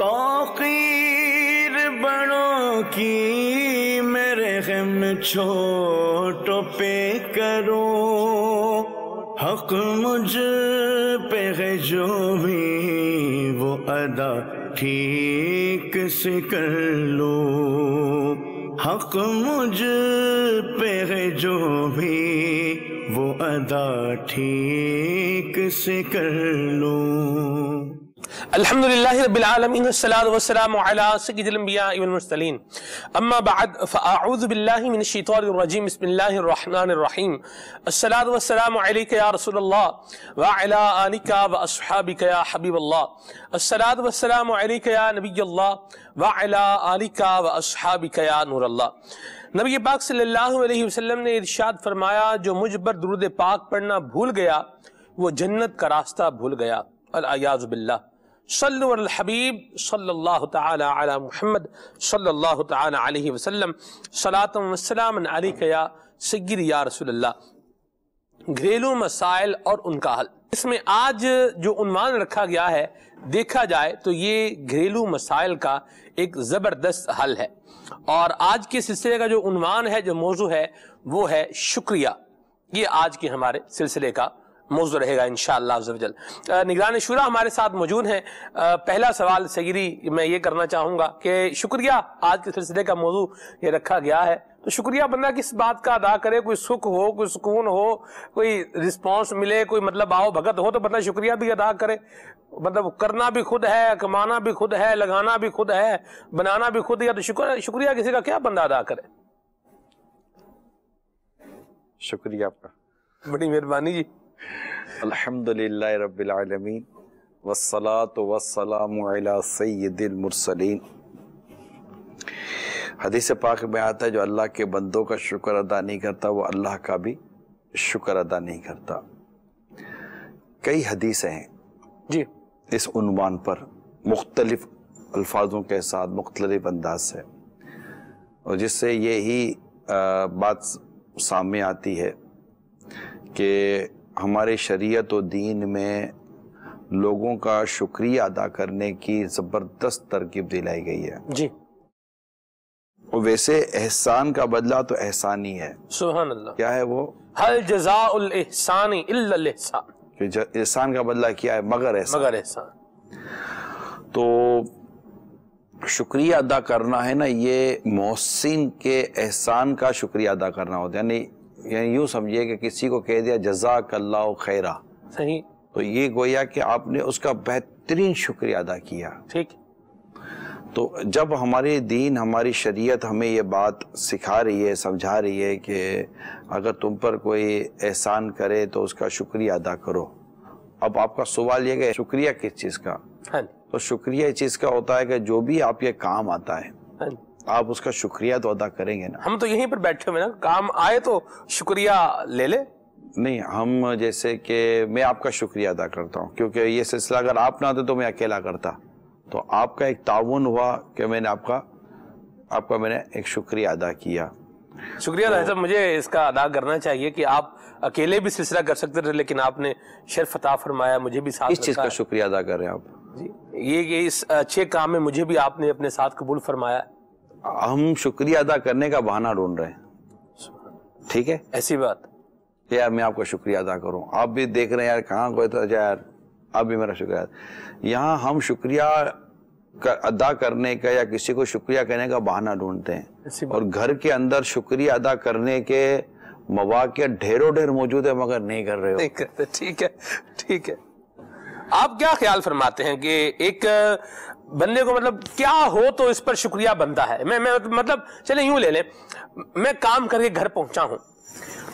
तोकीर बड़ों की मेरे हम छोटों पे करो हक मुझ पे है जो भी वो अदा ठीक से कर लो हक मुझ पे है जो भी वो अदा ठीक से कर लूँ अलहमदिल्लाबीआलमिनसलासलम्बियामसलिन अम्मा बाद फ़ाऊज़बिल्लिमिनशीतरजीम बसमीम असलातसलामसल्ला वालिका वसहाबिकया हबीबल्ला असलातसलामकया नबील्ला वालिका वसहाबिकया नूरल्ला नबी पाक सल्लल्लाहु अलैहि वसल्लम ने इरशाद फरमाया जो मुझ पर दुरुद पाक पढ़ना भूल गया वो जन्नत का रास्ता भूल गया अल अयाज़बिल्ला सल्लबीब सल्ला तहमद सल्ला या रसोल्ला घरेलू मसाइल और उनका हल इसमें आज जो उनवान रखा गया है देखा जाए तो ये घरेलू मसाइल का एक ज़बरदस्त हल है और आज के सिलसिले का जो उनवान है जो मौजू है वो है शुक्रिया ये आज के हमारे सिलसिले का मौजूद रहेगा इन शजल निगरान शुरा हमारे साथ मौजूद हैं पहला सवाल सगीरी मैं ये करना चाहूँगा कि शुक्रिया आज के सिलसिले का मौजू ये रखा गया है तो शुक्रिया बंदा किस बात का अदा करे कोई सुख हो कोई सुकून हो कोई रिस्पॉन्स मिले कोई मतलब आओ भगत हो तो बंदा शुक्रिया भी अदा करे मतलब करना भी खुद है कमाना भी खुद है लगाना भी खुद है बनाना भी खुद है तो शुक्र शुक्रिया किसी का क्या बंदा अदा करे शुक्रिया आपका बड़ी मेहरबानी जी अलहमदिल्ला रबालमीन वसलात वसलाम सैदिलमरसलिन हदीस पाक में आता है जो अल्लाह के बंदों का शुक्र अदा नहीं करता वो अल्लाह का भी शुक्र अदा नहीं करता कई हदीसें हैं जी इस उनवान पर मुख्तलिफ अल्फाजों के साथ मुख्तलिफ अंदाज से और जिससे यही बात सामने आती है कि हमारे शरीयत और दीन में लोगों का शुक्रिया अदा करने की ज़बरदस्त तरकीब दिलाई गई है जी और वैसे एहसान का बदला तो एहसान ही है सुबहान अल्लाह क्या है वो हल जजाउल एहसान का बदला क्या है मगर एहसान मगर एहसान तो शुक्रिया अदा करना है ना ये मोहसिन के एहसान का शुक्रिया अदा करना होता है यानी यानी यूँ समझिए कि किसी को कह दिया जजाक अल्लाह खैरा सही तो ये गोया कि आपने उसका बेहतरीन शुक्रिया अदा किया ठीक तो जब हमारे दीन हमारी शरीयत हमें ये बात सिखा रही है समझा रही है कि अगर तुम पर कोई एहसान करे तो उसका शुक्रिया अदा करो अब आपका सवाल यह शुक्रिया किस चीज़ का हाँ तो शुक्रिया इस चीज़ का होता है कि जो भी आप ये काम आता है हाँ आप उसका शुक्रिया तो अदा करेंगे ना हम तो यहीं पर बैठे हुए ना काम आए तो शुक्रिया ले ले नहीं हम जैसे कि मैं आपका शुक्रिया अदा करता हूँ क्योंकि ये सिलसिला अगर आप ना आते तो मैं अकेला करता तो आपका एक ताउन हुआ कि मैंने आपका आपका मैंने एक शुक्रिया अदा किया शुक्रिया तो, साहब मुझे इसका अदा करना चाहिए कि आप अकेले भी सिलसिला कर सकते थे लेकिन आपने शर्फ अता फरमाया मुझे भी साथ इस चीज़ का शुक्रिया अदा कर रहे हैं आप जी ये, ये इस अच्छे काम में मुझे भी आपने अपने साथ कबूल फरमाया हम शुक्रिया अदा करने का बहाना ढूंढ रहे हैं ठीक है ऐसी बात यार मैं आपका शुक्रिया अदा करूं आप भी देख रहे हैं यार कहाँ गए तो यार आप भी मेरा शुक्रिया यहाँ हम शुक्रिया कर, अदा करने का या किसी को शुक्रिया करने का बहाना ढूंढते हैं और घर के अंदर शुक्रिया अदा करने के मवाक़ ढेरों ढेर मौजूद है मगर नहीं कर रहे हो ठीक है ठीक है आप क्या ख्याल फरमाते हैं कि एक बनने को मतलब क्या हो तो इस पर शुक्रिया बनता है मैं मैं मतलब चले यूं ले लें मैं काम करके घर पहुंचा हूं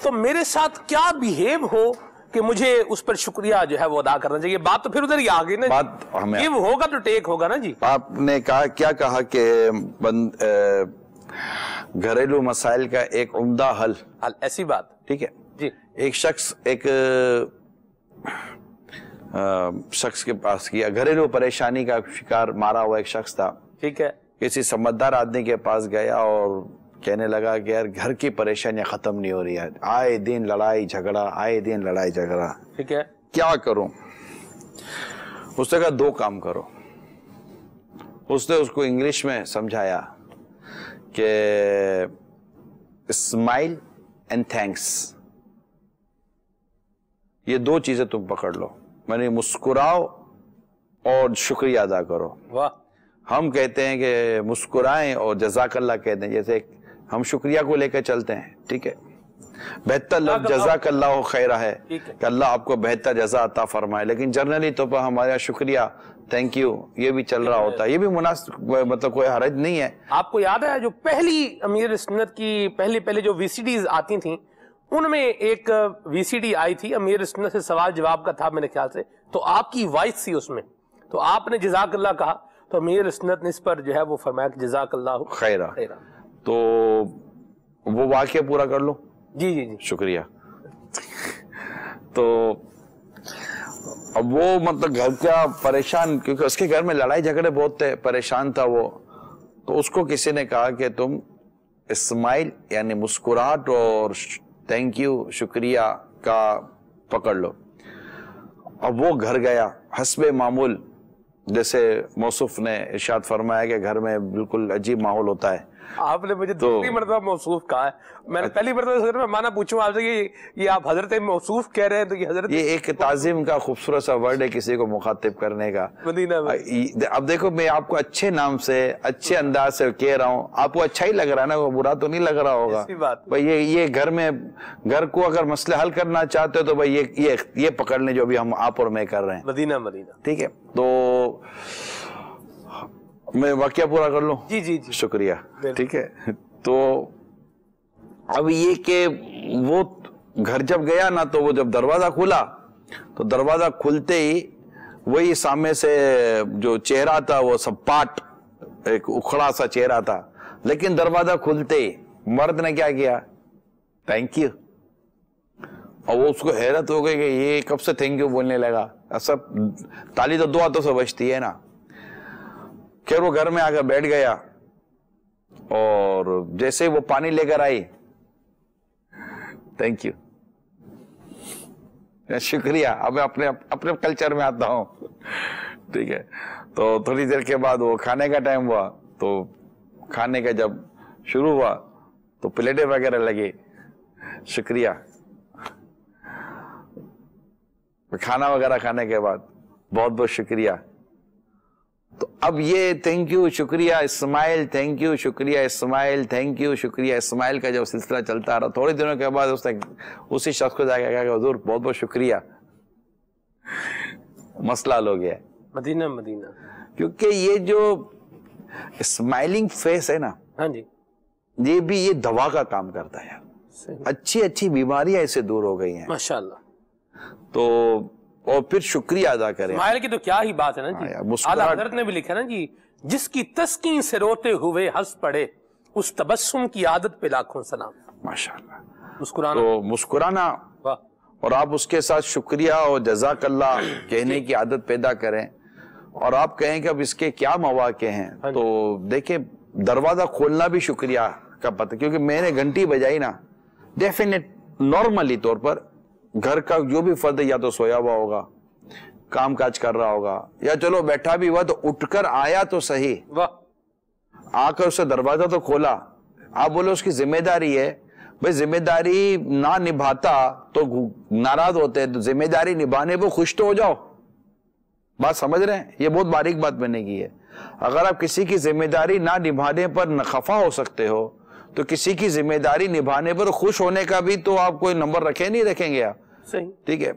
तो मेरे साथ क्या बिहेव हो कि मुझे उस पर शुक्रिया जो है वो अदा करना चाहिए बात तो फिर उधर ही आ गई ना बात हमें गिव होगा तो टेक होगा ना जी आपने कहा क्या कहा कि घरेलू मसाइल का एक उम्दा हल हल ऐसी बात ठीक है जी एक शख्स एक शख्स के पास किया घरेलू परेशानी का शिकार मारा हुआ एक शख्स था ठीक है किसी समझदार आदमी के पास गया और कहने लगा कि यार घर की परेशानियां खत्म नहीं हो रही है आए दिन लड़ाई झगड़ा आए दिन लड़ाई झगड़ा ठीक है क्या करूं उसने कहा दो काम करो उसने उसको इंग्लिश में समझाया कि स्माइल एंड थैंक्स ये दो चीजें तुम पकड़ लो मैंने मुस्कुराओ और शुक्रिया अदा करो वाह हम कहते हैं कि मुस्कुराएं और जजाकल्ला कहते हैं जैसे हम शुक्रिया को लेकर चलते हैं ठीक है बेहतर लफ्ज जजाकल्ला खैरा है कि अल्लाह आपको बेहतर जजा अता फरमाए लेकिन जनरली तो पर हमारे यहाँ शुक्रिया थैंक यू ये भी चल रहा होता है ये भी मुनासिब मतलब कोई हरज नहीं है आपको याद है जो पहली अमीर सन्नत की पहले पहले जो वीसीडीज आती थी उनमें एक वीसीडी आई थी अमीर से सवाल जवाब का था मेरे ख्याल से तो आपकी वॉइस थी उसमें तो आपने जजाकल्ला कहा तो अमीर इसनत ने इस पर जो है वो फरमाया कि जजाकल्ला खैरा तो वो वाक्य पूरा कर लो जी जी जी शुक्रिया तो अब वो मतलब घर का परेशान क्योंकि उसके घर में लड़ाई झगड़े बहुत थे परेशान था वो तो उसको किसी ने कहा कि तुम इस्माइल यानी मुस्कुराहट और थैंक यू शुक्रिया का पकड़ लो अब वो घर गया हसब मामूल जैसे मौसुफ ने इर्शाद फरमाया कि घर में बिल्कुल अजीब माहौल होता है आपने मुझे तो, दूसरी मरतबा मौसूफ कहा है मैंने अच्छा। पहली मरतबा माना पूछूं आपसे कि ये आप हजरत मौसूफ कह रहे हैं तो ये हजरत ये एक ताजिम का खूबसूरत सा वर्ड है किसी को मुखातिब करने का मदीना में अब देखो मैं आपको अच्छे नाम से अच्छे अंदाज से कह रहा हूँ आपको अच्छा ही लग रहा है ना बुरा तो नहीं लग रहा होगा भाई ये ये घर में घर को अगर मसले हल करना चाहते हो तो भाई ये ये ये पकड़ जो अभी हम आप और मैं कर रहे हैं मदीना मदीना ठीक है तो मैं वाक्य पूरा कर लू जी जी जी शुक्रिया ठीक है तो अब ये के वो घर जब गया ना तो वो जब दरवाजा खुला तो दरवाजा खुलते ही वही सामने से जो चेहरा था वो सब पाट एक उखड़ा सा चेहरा था लेकिन दरवाजा खुलते ही मर्द ने क्या किया थैंक यू और वो उसको हैरत हो गई कि ये कब से थैंक यू बोलने लगा सब ताली तो दो हाथों से बचती है ना खैर वो घर में आकर बैठ गया और जैसे वो पानी लेकर आई थैंक यू शुक्रिया अब मैं अपने अपने कल्चर में आता हूं ठीक है तो थोड़ी देर के बाद वो खाने का टाइम हुआ तो खाने का जब शुरू हुआ तो प्लेटें वगैरह लगी शुक्रिया खाना वगैरह खाने के बाद बहुत बहुत शुक्रिया तो अब ये थैंक यू शुक्रिया इस्माइल थैंक यू शुक्रिया इस्माइल थैंक यू शुक्रिया इस्माइल का जब सिलसिला चलता रहा थोड़े दिनों के बाद उसने उसी शख्स को जाके कहा कि हजूर बहुत बहुत शुक्रिया मसला लो गया मदीना मदीना क्योंकि ये जो स्माइलिंग फेस है ना हाँ जी ये भी ये दवा का काम करता है अच्छी अच्छी बीमारियां इससे दूर हो गई हैं माशाल्लाह तो और फिर शुक्रिया अदा करें मायल की तो क्या ही बात है ना जी हाँ आला हजरत ने भी लिखा ना जी जिसकी तस्कीन से रोते हुए हंस पड़े उस तबस्सुम की आदत पे लाखों सलाम माशाल्लाह मुस्कुराना तो मुस्कुराना और आप उसके साथ शुक्रिया और जजाकल्ला कहने की आदत पैदा करें और आप कहें कि अब इसके क्या मौाक़े हैं हाँ तो देखे दरवाज़ा खोलना भी शुक्रिया का पता क्योंकि मैंने घंटी बजाई ना डेफिनेट नॉर्मली तौर पर घर का जो भी फर्द या तो सोया हुआ होगा काम काज कर रहा होगा या चलो बैठा भी हुआ तो उठकर आया तो सही वाह आकर उसे दरवाजा तो खोला आप बोलो उसकी जिम्मेदारी है भाई जिम्मेदारी ना निभाता तो नाराज होते तो जिम्मेदारी निभाने पर खुश तो हो जाओ बात समझ रहे हैं ये बहुत बारीक बात बनेगी है अगर आप किसी की जिम्मेदारी ना निभाने पर खफा हो सकते हो तो किसी की जिम्मेदारी निभाने पर खुश होने का भी तो आप कोई नंबर रखे नहीं रखेंगे आप ठीक है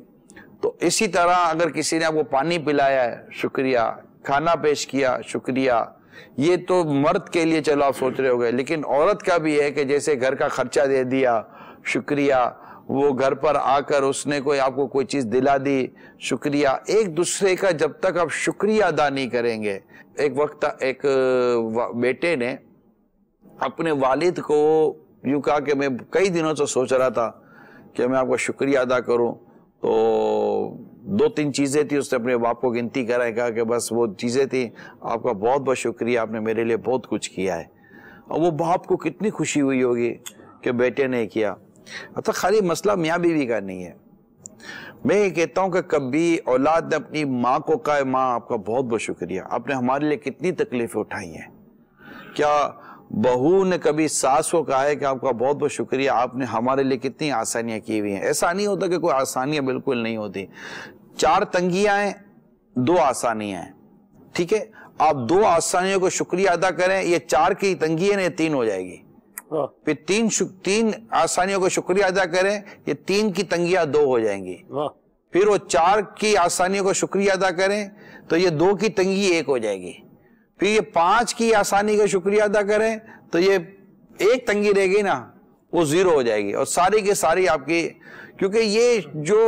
तो इसी तरह अगर किसी ने आपको पानी पिलाया है शुक्रिया खाना पेश किया शुक्रिया ये तो मर्द के लिए चलो आप सोच रहे हो गए लेकिन औरत का भी है कि जैसे घर का खर्चा दे दिया शुक्रिया वो घर पर आकर उसने कोई आपको कोई चीज़ दिला दी शुक्रिया एक दूसरे का जब तक आप शुक्रिया अदा नहीं करेंगे एक वक्त एक बेटे ने अपने वालिद को यू कहा कि मैं कई दिनों से सोच रहा था कि मैं आपका शुक्रिया अदा करूँ तो दो तीन चीज़ें थी उसने अपने बाप को गिनती कराई कहा कि बस वो चीज़ें थी आपका बहुत बहुत शुक्रिया आपने मेरे लिए बहुत कुछ किया है और वो बाप को कितनी खुशी हुई होगी कि बेटे ने किया अतः अच्छा, खाली मसला मियाँ बीवी का नहीं है मैं ये कहता हूँ कि कभी औलाद ने अपनी माँ को कहा माँ आपका बहुत बहुत शुक्रिया आपने हमारे लिए कितनी तकलीफ़ें उठाई हैं क्या बहू ने कभी सास को कहा है कि आपका बहुत बहुत शुक्रिया आपने हमारे लिए कितनी आसानियां की हुई हैं ऐसा नहीं होता कि कोई आसानियां बिल्कुल नहीं होती चार तंगियां हैं दो आसानियां हैं ठीक है आप दो आसानियों को शुक्रिया अदा करें ये चार की तंगी है ना तीन हो जाएगी हाँ। फिर तीन तीन आसानियों को शुक्रिया अदा करें ये तीन की तंगियां दो हो जाएंगी हाँ। फिर वो चार की आसानियों को शुक्रिया अदा करें तो ये दो की तंगी एक हो जाएगी फिर तो ये पांच की आसानी का शुक्रिया अदा करें तो ये एक तंगी रहेगी ना वो जीरो हो जाएगी और सारी की सारी आपकी क्योंकि ये जो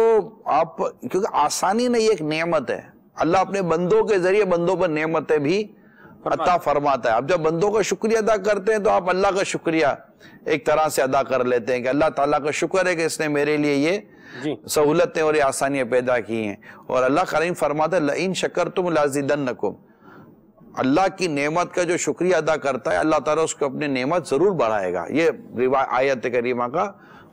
आप क्योंकि आसानी नहीं एक नियमत है अल्लाह अपने बंदों के जरिए बंदों पर नेमतें भी अता फरमाता है आप जब बंदों का शुक्रिया अदा करते हैं तो आप अल्लाह का शुक्रिया एक तरह से अदा कर लेते हैं कि अल्लाह ताला का शुक्र है कि इसने मेरे लिए ये सहूलतें और ये आसानियां पैदा की हैं और अल्लाह करीम फरमाता है लइन शकर तुम लाजिदन नकुम अल्लाह की नेमत का जो शुक्रिया अदा करता है अल्लाह ताला उसको अपनी नेमत ज़रूर बढ़ाएगा ये रिवा आयत करीमा का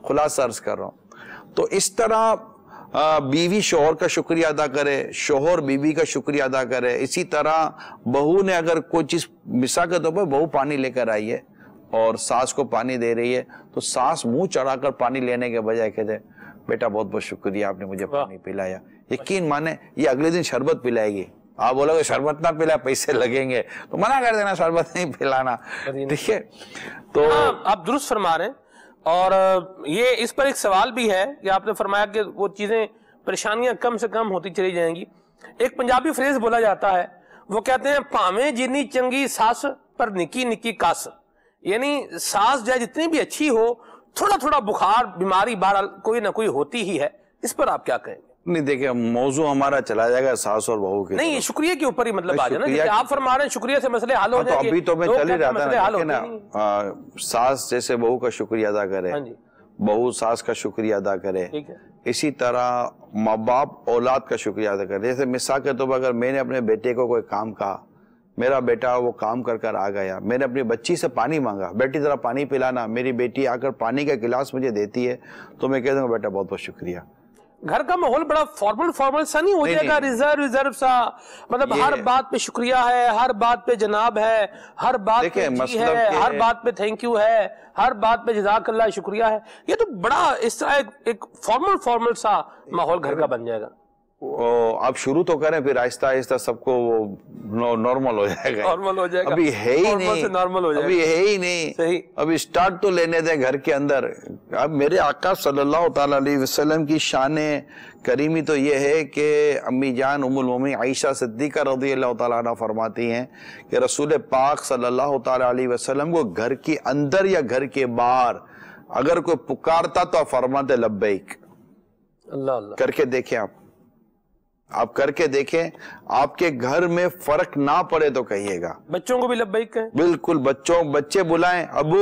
खुलासा अर्ज कर रहा हूँ तो इस तरह बीवी शोहर का शुक्रिया अदा करे शोहर बीवी का शुक्रिया अदा करे इसी तरह बहू ने अगर कोई चीज़ मिसा के तौर पर बहू पानी लेकर आई है और सास को पानी दे रही है तो सास मुंह चढ़ाकर पानी लेने के बजाय कहते बेटा बहुत बहुत शुक्रिया आपने मुझे पानी पिलाया यकीन माने ये अगले दिन शरबत पिलाएगी आप बोलोगे शरबत ना पिला पैसे लगेंगे तो मना कर देना शरबत नहीं पिलाना ठीक है तो हाँ, आप दुरुस्त फरमा रहे और ये इस पर एक सवाल भी है कि आपने फरमाया कि वो चीज़ें परेशानियां कम से कम होती चली जाएंगी एक पंजाबी फ्रेज बोला जाता है वो कहते हैं पावे जिनी चंगी सास पर निकी निकी कास यानी सास जाए जितनी भी अच्छी हो थोड़ा थोड़ा बुखार बीमारी बहरहाल कोई ना कोई होती ही है इस पर आप क्या कहेंगे नहीं देखिए मौजू हमारा चला जाएगा सास और बहू के नहीं शुक्रिया के ऊपर ही मतलब आ जाना आप फरमा रहे हैं शुक्रिया से मसले हल हो हाँ, तो अभी तो मैं चल ही रहा था ना सास जैसे बहू का शुक्रिया अदा करे हाँ बहू सास का शुक्रिया अदा करे इसी तरह माँ बाप औलाद का शुक्रिया अदा करे जैसे मिसा के तो अगर मैंने अपने बेटे को कोई काम कहा मेरा बेटा वो काम कर कर आ गया मैंने अपनी बच्ची से पानी मांगा बेटी ज़रा पानी पिलाना मेरी बेटी आकर पानी का गिलास मुझे देती है तो मैं कह दूंगा बेटा बहुत बहुत शुक्रिया घर का माहौल बड़ा फॉर्मल फॉर्मल सा नहीं हो जाएगा रिजर्व रिजर्व सा मतलब हर बात पे शुक्रिया है हर बात पे जनाब है हर बात पे मतलब है हर बात पे थैंक यू है हर बात पे जजाकल्ला शुक्रिया है ये तो बड़ा इस तरह एक फॉर्मल फॉर्मल सा माहौल घर का बन जाएगा आप शुरू तो करें फिर आहिस्ता आहिस्ता सबको वो नॉर्मल हो जाएगा नॉर्मल हो जाएगा अभी है ही नहीं नॉर्मल हो जाएगा अभी है ही नहीं सही अभी स्टार्ट तो लेने दें घर के अंदर अब मेरे आका सल्लल्लाहु अलैहि वसल्लम की शान करीमी तो ये है कि अम्मी जान उमुल मोमिन आयशा सिद्दीका रजी अल्लाह ताला फरमाती हैं कि रसूल पाक सल्लल्लाहु अलैहि वसल्लम को घर के अंदर या घर के बाहर अगर कोई पुकारता तो फरमाते लब्बैक अल्लाह करके देखें आप आप करके देखें आपके घर में फर्क ना पड़े तो कहिएगा बच्चों को भी लब्बैक कहें बिल्कुल बच्चों बच्चे बुलाएं अबू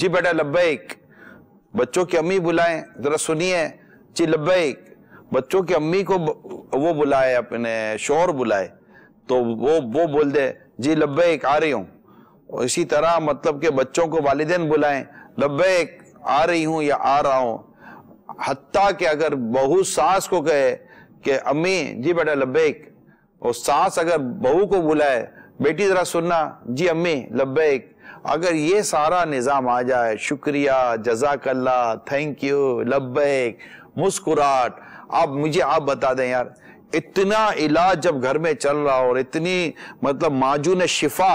जी बेटा लब्बैक बच्चों की अम्मी बुलाएं जरा सुनिए जी लब्बैक बच्चों की अम्मी को वो बुलाए अपने शोर बुलाए तो वो वो बोल दे जी लब्बैक आ रही हूँ इसी तरह मतलब के बच्चों को वालदेन बुलाएं लब्बैक आ रही हूँ या आ रहा हूँ हती के अगर बहू सास को कहे कि अम्मी जी बेटा लब्बैक और सास अगर बहू को बुलाए बेटी ज़रा सुनना जी अम्मी लब्बैक अगर ये सारा निज़ाम आ जाए शुक्रिया जजाकल्ला थैंक यू लब्बैक मुस्कुराहट आप मुझे आप बता दें यार इतना इलाज जब घर में चल रहा हो और इतनी मतलब माजून शिफा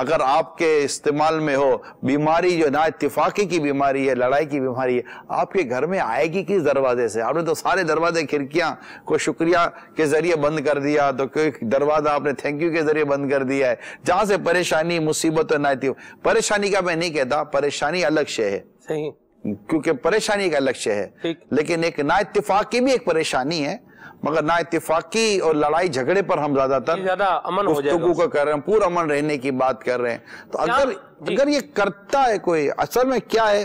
अगर आपके इस्तेमाल में हो बीमारी जो ना इतफाक़ी की बीमारी है लड़ाई की बीमारी है आपके घर में आएगी किस दरवाजे से आपने तो सारे दरवाजे खिड़कियाँ को शुक्रिया के ज़रिए बंद कर दिया तो कोई दरवाज़ा आपने थैंक यू के ज़रिए बंद कर दिया है जहाँ से परेशानी मुसीबत और नाती परेशानी का मैं नहीं कहता परेशानी अलग से है सही क्योंकि परेशानी का लक्ष्य है लेकिन एक ना इतफाक़ी भी एक परेशानी है मगर ना इतफाकी और लड़ाई झगड़े पर हम ज्यादातर अमन गुफ्तगु का कर रहे हैं पूरा अमन रहने की बात कर रहे हैं तो अगर अगर ये करता है कोई असल में क्या है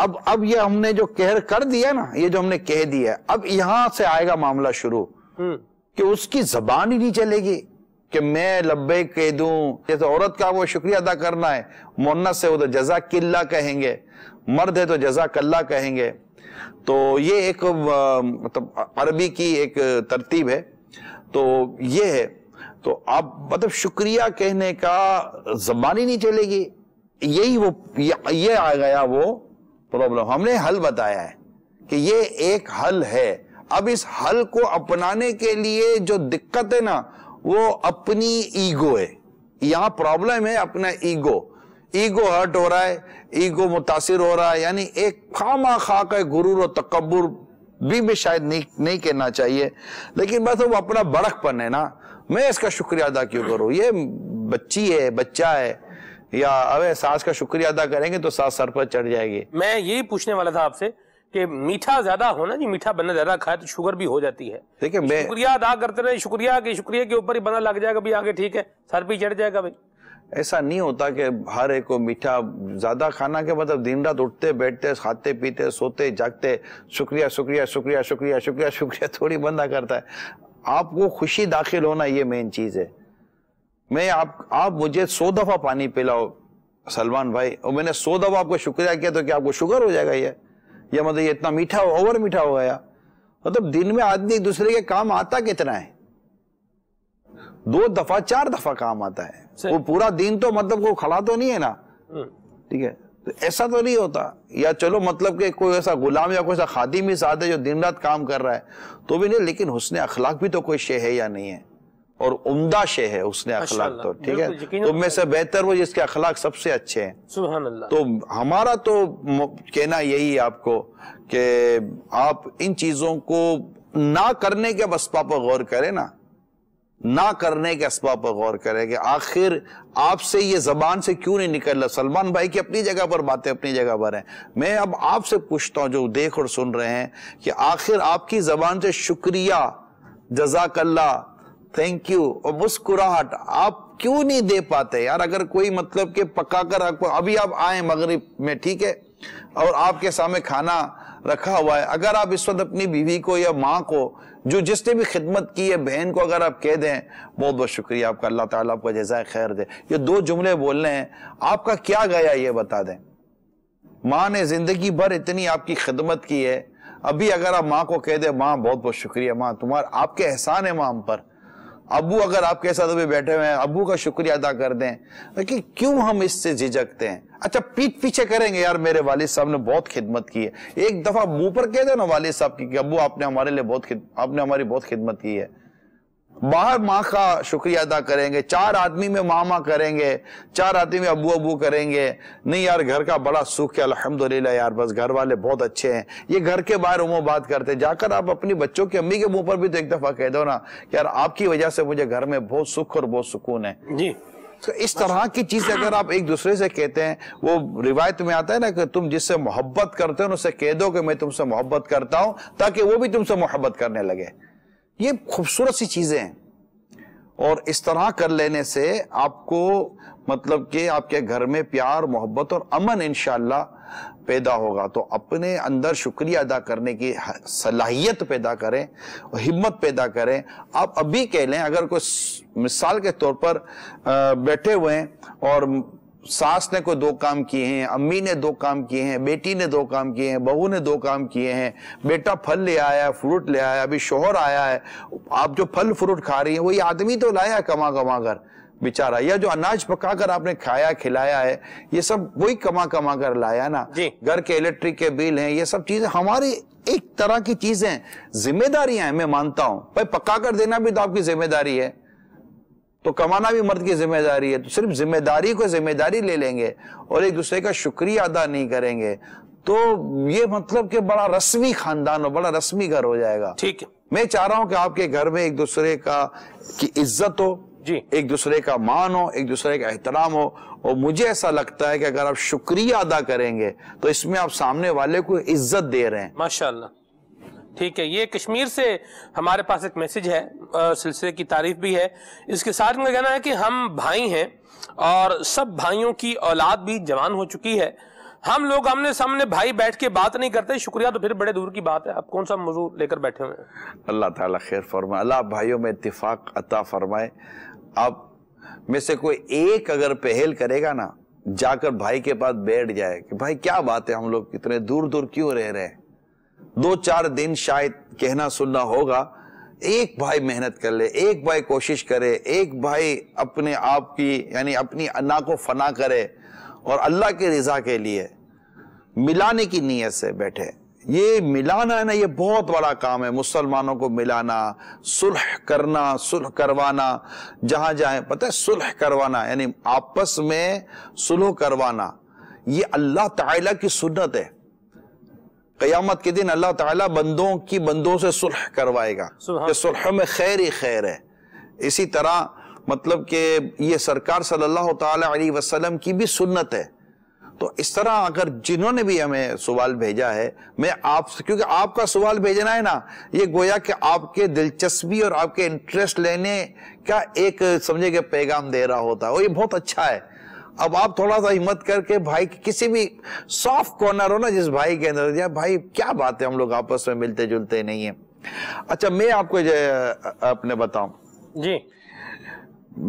अब अब ये हमने जो कहर कर दिया ना ये जो हमने कह दिया है अब यहां से आएगा मामला शुरू हम्म। कि उसकी जबान ही नहीं चलेगी कि मैं लब्बे कह दू जैसे औरत का वो शुक्रिया अदा करना है मोन्नत से वो तो जजा किल्ला कहेंगे मर्द है तो जजा कल्ला कहेंगे तो ये एक मतलब अरबी की एक तरतीब है तो ये है तो आप मतलब शुक्रिया कहने का जबान ही नहीं चलेगी यही वो ये आ गया वो प्रॉब्लम हमने हल बताया है कि ये एक हल है अब इस हल को अपनाने के लिए जो दिक्कत है ना वो अपनी ईगो है यहां प्रॉब्लम है अपना ईगो ईगो हर्ट हो रहा है ईगो मुतासर हो रहा है यानी एक खामा खा का गुरूर और तकबर भी मैं शायद नहीं नहीं कहना चाहिए लेकिन बस वो अपना बड़कपन है ना मैं इसका शुक्रिया अदा क्यों करूँ ये बच्ची है बच्चा है या अब सास का शुक्रिया अदा करेंगे तो सास सर पर चढ़ जाएगी मैं यही पूछने वाला था आपसे कि मीठा ज्यादा होना जी मीठा बनना ज्यादा खाए तो शुगर भी हो जाती है देखिए मैं शुक्रिया अदा करते रहे शुक्रिया के शुक्रिया के ऊपर ही बना लग जाएगा भी आगे ठीक है सर भी चढ़ जाएगा भाई ऐसा नहीं होता कि हर एक को मीठा ज़्यादा खाना के मतलब दिन रात उठते बैठते खाते पीते सोते जागते शुक्रिया शुक्रिया शुक्रिया शुक्रिया शुक्रिया शुक्रिया थोड़ी बंदा करता है आपको खुशी दाखिल होना ये मेन चीज़ है मैं आप आप मुझे सौ दफ़ा पानी पिलाओ सलमान भाई और मैंने सौ दफ़ा आपको शुक्रिया किया तो क्या आपको शुगर हो जाएगा ये या मतलब ये इतना मीठा ओवर मीठा हो गया मतलब दिन में आदमी एक दूसरे के काम आता कितना है दो दफा चार दफा काम आता है वो पूरा दिन तो मतलब वो खड़ा तो नहीं है ना हम्म। ठीक है तो ऐसा तो नहीं होता या चलो मतलब कि कोई ऐसा गुलाम या कोई ऐसा खादिम ही साथ है जो दिन रात काम कर रहा है तो भी नहीं लेकिन हुसन अखलाक भी तो कोई शे है या नहीं है और उम्दा शे है उसने अखलाक तो ठीक है तो में से बेहतर वो जिसके अखलाक सबसे अच्छे हैं तो हमारा तो कहना यही है आपको कि आप इन चीजों को ना करने के बस पापा गौर करें ना ना करने के इसबाब पर गौर करें कि आखिर आपसे ये जबान से क्यों नहीं निकल रहा सलमान भाई की अपनी जगह पर बातें अपनी जगह पर हैं मैं अब आपसे पूछता हूँ जो देख और सुन रहे हैं कि आखिर आपकी जबान से शुक्रिया जजाकल्ला थैंक यू और मुस्कुराहट आप क्यों नहीं दे पाते यार अगर कोई मतलब के पका कर अभी आप आए मगरब में ठीक है और आपके सामने खाना रखा हुआ है अगर आप इस वक्त अपनी बीवी को या माँ को जो जिसने भी खिदमत की है बहन को अगर आप कह दें बहुत बहुत शुक्रिया आपका अल्लाह ताला आपका जजाय खैर दे ये दो जुमले बोलने हैं आपका क्या गया ये बता दें माँ ने ज़िंदगी भर इतनी आपकी खिदमत की है अभी अगर आप माँ को कह दें माँ बहुत बहुत शुक्रिया माँ तुम्हारा आपके एहसान है माँ हम पर अबू अगर आपके साथ अभी बैठे हुए हैं अबू का शुक्रिया अदा कर दें कि क्यों हम इससे झिझकते हैं अच्छा पीठ पीछे करेंगे यार मेरे वालिद साहब ने बहुत खिदमत की है एक दफा मुंह पर कह देना वालिद साहब की अबू आपने हमारे लिए बहुत आपने हमारी बहुत खिदमत की है बाहर माँ का शुक्रिया अदा करेंगे चार आदमी में मामा करेंगे चार आदमी में अबू अबू करेंगे नहीं यार घर का बड़ा सुख है अल्हम्दुलिल्लाह यार बस घर वाले बहुत अच्छे हैं ये घर के बाहर उमो बात करते जाकर आप अपनी बच्चों की अम्मी के मुंह पर भी तो एक दफा कह दो ना कि यार आपकी वजह से मुझे घर में बहुत सुख और बहुत सुकून है जी तो इस तरह की चीज अगर आप एक दूसरे से कहते हैं वो रिवायत में आता है ना कि तुम जिससे मोहब्बत करते हो उससे कह दो कि मैं तुमसे मोहब्बत करता हूं ताकि वो भी तुमसे मोहब्बत करने लगे ये खूबसूरत सी चीजें हैं और इस तरह कर लेने से आपको मतलब कि आपके घर में प्यार मोहब्बत और अमन इनशाला पैदा होगा तो अपने अंदर शुक्रिया अदा करने की सलाहियत पैदा करें और हिम्मत पैदा करें आप अभी कह लें अगर कोई मिसाल के तौर पर बैठे हुए हैं और सास ने कोई दो काम किए हैं अम्मी ने दो काम किए हैं बेटी ने दो काम किए हैं बहू ने दो काम किए हैं बेटा फल ले आया है फ्रूट ले आया अभी शोहर आया है आप जो फल फ्रूट खा रही हैं वही आदमी तो लाया कमा कमा कर बेचारा या जो अनाज पका कर आपने खाया खिलाया है ये सब वही कमा कमा कर लाया ना घर के इलेक्ट्रिक के बिल हैं ये सब चीजें हमारी एक तरह की चीजें जिम्मेदारियां हैं मैं मानता हूं भाई पका कर देना भी तो आपकी जिम्मेदारी है तो कमाना भी मर्द की जिम्मेदारी है तो सिर्फ जिम्मेदारी को जिम्मेदारी ले लेंगे और एक दूसरे का शुक्रिया अदा नहीं करेंगे तो ये मतलब कि बड़ा रस्मी खानदान और बड़ा रस्मी घर हो जाएगा ठीक है मैं चाह रहा हूं कि आपके घर में एक दूसरे का की इज्जत हो जी एक दूसरे का मान हो एक दूसरे का एहतराम हो और मुझे ऐसा लगता है कि अगर आप शुक्रिया अदा करेंगे तो इसमें आप सामने वाले को इज्जत दे रहे हैं माशाल्लाह ठीक है ये कश्मीर से हमारे पास एक मैसेज है सिलसिले की तारीफ भी है इसके साथ में कहना है कि हम भाई हैं और सब भाइयों की औलाद भी जवान हो चुकी है हम लोग आमने सामने भाई बैठ के बात नहीं करते शुक्रिया तो फिर बड़े दूर की बात है आप कौन सा मौजू लेकर बैठे हुए अल्लाह ताला खैर फरमाए अल्लाह भाइयों में इतफाक अता फरमाए आप में से कोई एक अगर पहल करेगा ना जाकर भाई के पास बैठ जाए कि भाई क्या बात है हम लोग कितने दूर दूर क्यों रह रहे हैं दो चार दिन शायद कहना सुनना होगा एक भाई मेहनत कर ले एक भाई कोशिश करे एक भाई अपने आप की यानी अपनी अना को फना करे और अल्लाह की रजा के लिए मिलाने की नीयत से बैठे ये मिलाना है ना ये बहुत बड़ा काम है मुसलमानों को मिलाना सुलह करना सुलह करवाना जहां जाए पता है सुलह करवाना यानी आपस में सुलह करवाना ये अल्लाह ताला की सुन्नत है क़यामत के दिन अल्लाह ताला बंदों की बंदों से सुलह करवाएगा कि सुलह में खैर ही खैर है इसी तरह मतलब कि ये सरकार सल्लल्लाहु अलैहि वसल्लम की भी सुन्नत है तो इस तरह अगर जिन्होंने भी हमें सवाल भेजा है मैं आप क्योंकि आपका सवाल भेजना है ना ये गोया कि आपके दिलचस्पी और आपके इंटरेस्ट लेने का एक समझे कि पैगाम दे रहा होता है और ये बहुत अच्छा है अब आप थोड़ा सा हिम्मत करके भाई की किसी भी सॉफ्ट कॉर्नर हो ना जिस भाई के अंदर यार भाई क्या बात है हम लोग आपस में मिलते जुलते नहीं है अच्छा मैं आपको अपने बताऊं जी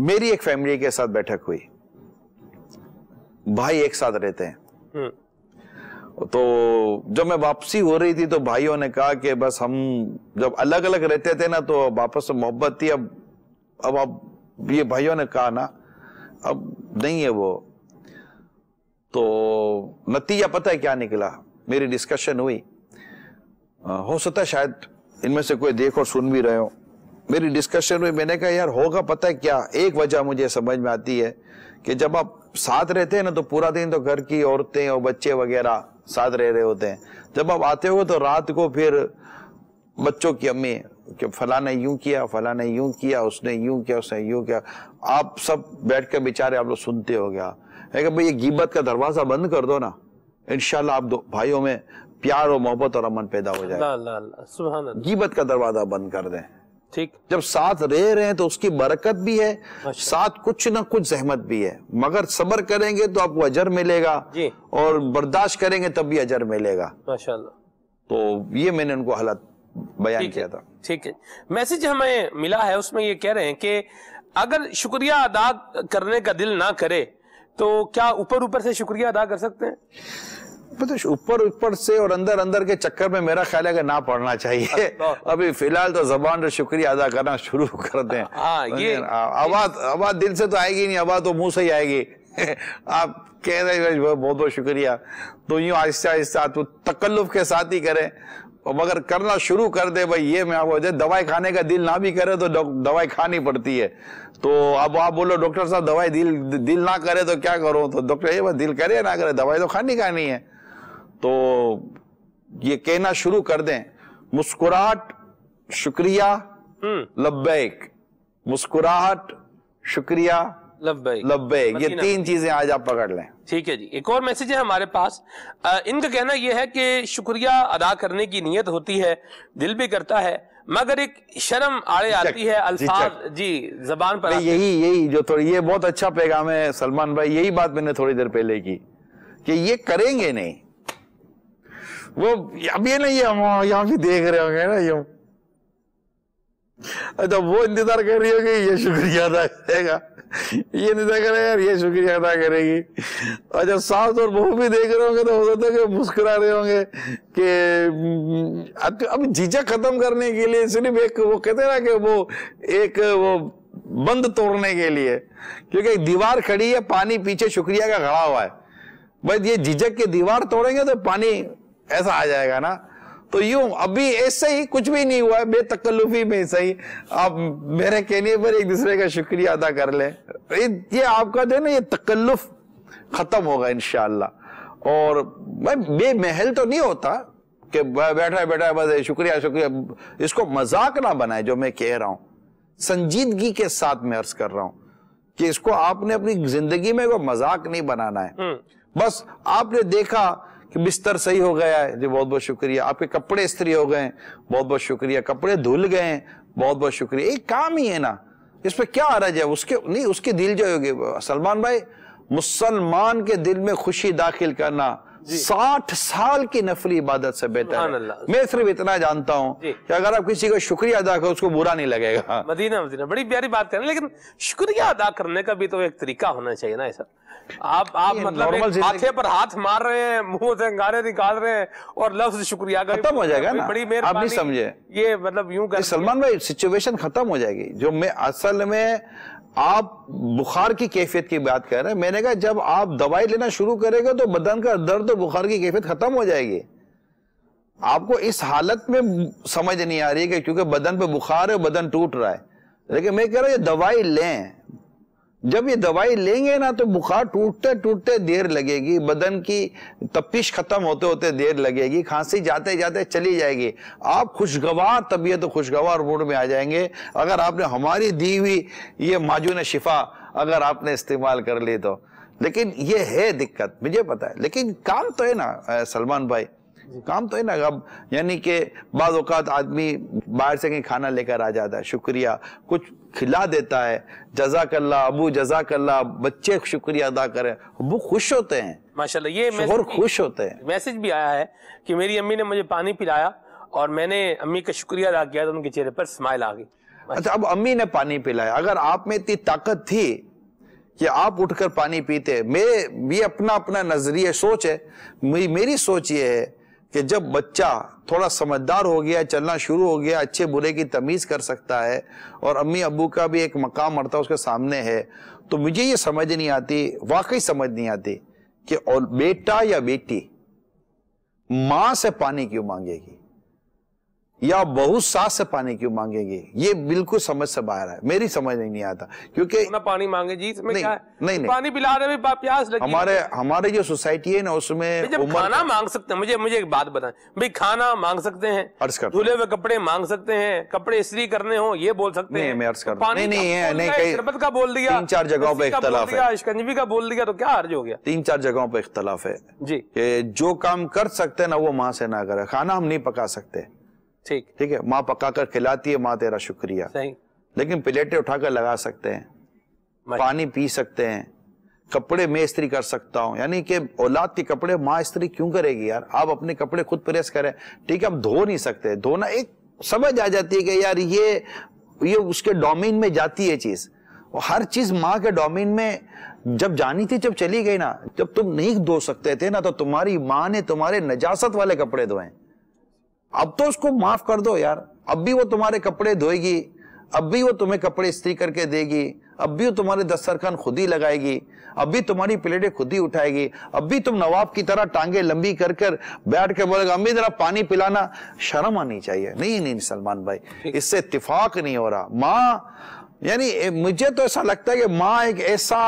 मेरी एक फैमिली के साथ बैठक हुई भाई एक साथ रहते हैं हम्म। तो जब मैं वापसी हो रही थी तो भाइयों ने कहा कि बस हम जब अलग अलग रहते थे ना तो वापस मोहब्बत थी अब अब आप ये भाइयों ने कहा ना अब नहीं है वो तो नतीजा पता है क्या निकला मेरी डिस्कशन हुई आ, हो सकता शायद इनमें से कोई देख और सुन भी रहे हो मेरी डिस्कशन हुई मैंने कहा यार होगा पता है क्या एक वजह मुझे समझ में आती है कि जब आप साथ रहते हैं ना तो पूरा दिन तो घर की औरतें और बच्चे वगैरह साथ रह रहे होते हैं जब आप आते हो तो रात को फिर बच्चों की अम्मी कि फला ने यूं किया फला ने यूं किया उसने यूं किया उसने यूं किया आप सब बैठ कर बेचारे आप लोग सुनते हो गया है कि भाई ये गिब्बत का दरवाज़ा बंद कर दो ना इन आप दो भाइयों में प्यार और मोहब्बत और अमन पैदा हो जाए गिब्बत का दरवाज़ा बंद कर दें ठीक जब साथ रह रहे हैं तो उसकी बरकत भी है साथ कुछ ना कुछ जहमत भी है मगर सबर करेंगे तो आपको अजर मिलेगा और बर्दाश्त करेंगे तब भी अजर मिलेगा माशाल्लाह तो ये मैंने उनको हालत बयान किया था ठीक है मैसेज हमें मिला है उसमें ये कह रहे हैं कि अगर शुक्रिया अदा करने का दिल ना करे तो क्या ऊपर ऊपर से शुक्रिया अदा कर सकते हैं तो ऊपर ऊपर से और अंदर अंदर के चक्कर में मेरा ख्याल है कि ना पढ़ना चाहिए हाँ, तो- अभी फिलहाल तो जबान से शुक्रिया अदा करना शुरू कर दे हाँ, आवाज आवाज दिल से तो आएगी नहीं आवाज तो मुंह से ही आएगी आप कह रहे हैं बहुत बहुत शुक्रिया तो यूं आहिस्ता आहिस्ता तो तकल्लुफ के साथ ही करें और मगर करना शुरू कर दे भाई ये मैं आपको दवाई खाने का दिल ना भी करे तो दवाई खानी पड़ती है तो अब आप बोलो डॉक्टर साहब दवाई दिल दिल ना करे तो क्या करो तो डॉक्टर ये बस दिल करे ना करे दवाई तो खानी खानी है तो ये कहना शुरू कर दें मुस्कुराहट शुक्रिया हम्म। लब्बैक मुस्कुराहट शुक्रिया लब्बे ये तीन चीजें आज आप पकड़ लें ठीक है जी एक और मैसेज है हमारे पास आ, इनका कहना यह है कि शुक्रिया अदा करने की नीयत होती है दिल भी करता है मगर एक शर्म आड़े आती है अल्फाज जी जबान पर यही यही जो थोड़ी ये बहुत अच्छा पैगाम है सलमान भाई यही बात मैंने थोड़ी देर पहले की कि ये करेंगे नहीं वो अब ये नहीं हम यहाँ भी देख रहे होंगे ना यू अच्छा वो इंतजार कर रही होगी ये शुक्रिया अदा करेगा ये निदा करे यार ये शुक्रिया अदा करेगी और जब सास और बहू भी देख रहे होंगे तो हो सकता है कि मुस्कुरा रहे होंगे कि हम्म, अब जीजा खत्म करने के लिए सिर्फ एक वो कहते ना कि वो एक वो बंद तोड़ने के लिए क्योंकि दीवार खड़ी है पानी पीछे शुक्रिया का खड़ा हुआ है बस ये झिझक की दीवार तोड़ेंगे तो पानी ऐसा आ जाएगा ना तो यूं अभी ऐसे ही कुछ भी नहीं हुआ है बेतकल्लुफी में सही आप मेरे कहने पर एक दूसरे का शुक्रिया अदा कर ले ये आपका जो है ना ये तकल्लुफ खत्म होगा इनशाला और मैं बेमहल तो नहीं होता कि बैठा है बैठा है बस शुक्रिया शुक्रिया इसको मजाक ना बनाए जो मैं कह रहा हूं संजीदगी के साथ मैं अर्ज कर रहा हूं कि इसको आपने अपनी जिंदगी में कोई मजाक नहीं बनाना है हम्म। बस आपने देखा कि बिस्तर सही हो गया है जी बहुत बहुत शुक्रिया आपके कपड़े स्त्री हो गए बहुत बहुत शुक्रिया कपड़े धुल गए हैं बहुत बहुत शुक्रिया एक काम ही है ना इस पर क्या हरज है उसके नहीं उसके दिल जो होगी सलमान भाई मुसलमान के दिल में खुशी दाखिल करना साठ साल की नफली इबादत से बेहतर मैं सिर्फ इतना जानता हूँ कि अगर आप किसी को शुक्रिया अदा करो उसको बुरा नहीं लगेगा मदीना मदीना बड़ी प्यारी बात कर रहे हैं लेकिन शुक्रिया अदा करने का भी तो एक तरीका होना चाहिए ना ऐसा आप आप मतलब हाथे पर हाथ मार रहे हैं मुंह से अंगारे निकाल रहे हैं और लफ्ज शुक्रिया खत्म हो जाएगा ना बड़ी मेहर आप नहीं समझे ये मतलब यूं कर सलमान भाई सिचुएशन खत्म हो जाएगी जो मैं असल में आप बुखार की कैफियत की बात कर रहे हैं मैंने कहा जब आप दवाई लेना शुरू करेंगे तो बदन का दर्द और बुखार की कैफियत खत्म हो जाएगी आपको इस हालत में समझ नहीं आ रही है क्योंकि बदन पे बुखार है बदन टूट रहा है लेकिन मैं कह रहा हूँ दवाई लें जब ये दवाई लेंगे ना तो बुखार टूटते टूटते देर लगेगी बदन की तपिश खत्म होते होते देर लगेगी खांसी जाते जाते चली जाएगी आप खुशगवार तबीयत तो खुशगवार मूड में आ जाएंगे अगर आपने हमारी दी हुई ये माजून शिफा अगर आपने इस्तेमाल कर ली तो लेकिन ये है दिक्कत मुझे पता है लेकिन काम तो है ना सलमान भाई काम तो है ना अब यानी कि बाद आदमी बाहर से कहीं खाना लेकर आ जाता है शुक्रिया कुछ खिला देता है जजाकल्ला अबू जजाकल्ला बच्चे शुक्रिया अदा करें अबू खुश होते हैं माशाल्लाह ये और खुश होते हैं मैसेज भी आया है कि मेरी अम्मी ने मुझे पानी पिलाया और मैंने अम्मी का शुक्रिया अदा किया तो उनके चेहरे पर स्माइल आ गई अच्छा अब अम्मी ने पानी पिलाया अगर आप में इतनी ताकत थी कि आप उठकर पानी पीते मेरे ये अपना अपना नजरिया सोच है मेरी सोच ये है कि जब बच्चा थोड़ा समझदार हो गया चलना शुरू हो गया अच्छे बुरे की तमीज़ कर सकता है और अम्मी अबू का भी एक मकाम मरता उसके सामने है तो मुझे ये समझ नहीं आती वाकई समझ नहीं आती कि और बेटा या बेटी माँ से पानी क्यों मांगेगी या बहुत सास से पानी क्यों मांगेंगे ये बिल्कुल समझ से बाहर है मेरी समझ नहीं, आता क्योंकि ना पानी मांगे जी इसमें नहीं, क्या है? नहीं, नहीं पानी पिला रहे प्यास लगी हमारे हमारे जो सोसाइटी है ना उसमें खाना मांग सकते हैं मुझे मुझे एक बात बताएं भाई खाना मांग सकते हैं धुले हुए कपड़े मांग सकते हैं कपड़े इस्त्री करने हो ये बोल सकते हैं मैं अर्ज तो कर शरबत का बोल दिया तीन चार जगहों पर इख्तलाफ है का बोल दिया तो क्या अर्ज हो गया तीन चार जगहों पर इख्तलाफ है जी जो काम कर सकते हैं ना वो मां से ना करे खाना हम नहीं पका सकते ठीक ठीक है माँ पका कर खिलाती है माँ तेरा शुक्रिया लेकिन प्लेटें उठाकर लगा सकते हैं पानी पी सकते हैं कपड़े मैं स्त्री कर सकता हूँ यानी कि औलाद के कपड़े माँ स्त्री क्यों करेगी यार आप अपने कपड़े खुद प्रेस करें ठीक है हम धो नहीं सकते धोना एक समझ आ जाती है कि यार ये ये उसके डोमेन में जाती है चीज़ हर चीज माँ के डोमेन में जब जानी थी जब चली गई ना जब तुम नहीं धो सकते थे ना तो तुम्हारी माँ ने तुम्हारे नजासत वाले कपड़े धोए अब तो उसको माफ कर दो यार अब भी वो तुम्हारे कपड़े धोएगी अब भी वो तुम्हें कपड़े इस्त्री करके देगी अब भी वो तुम्हारे दस्तरखान खुद ही लगाएगी अब भी तुम्हारी प्लेटें खुद ही उठाएगी अब भी तुम नवाब की तरह टांगे लंबी कर कर बैठ के बोलेगा अम्मी जरा पानी पिलाना शर्म आनी चाहिए नहीं नहीं सलमान भाई इससे इतफाक नहीं हो रहा माँ यानी मुझे तो ऐसा लगता है कि माँ एक ऐसा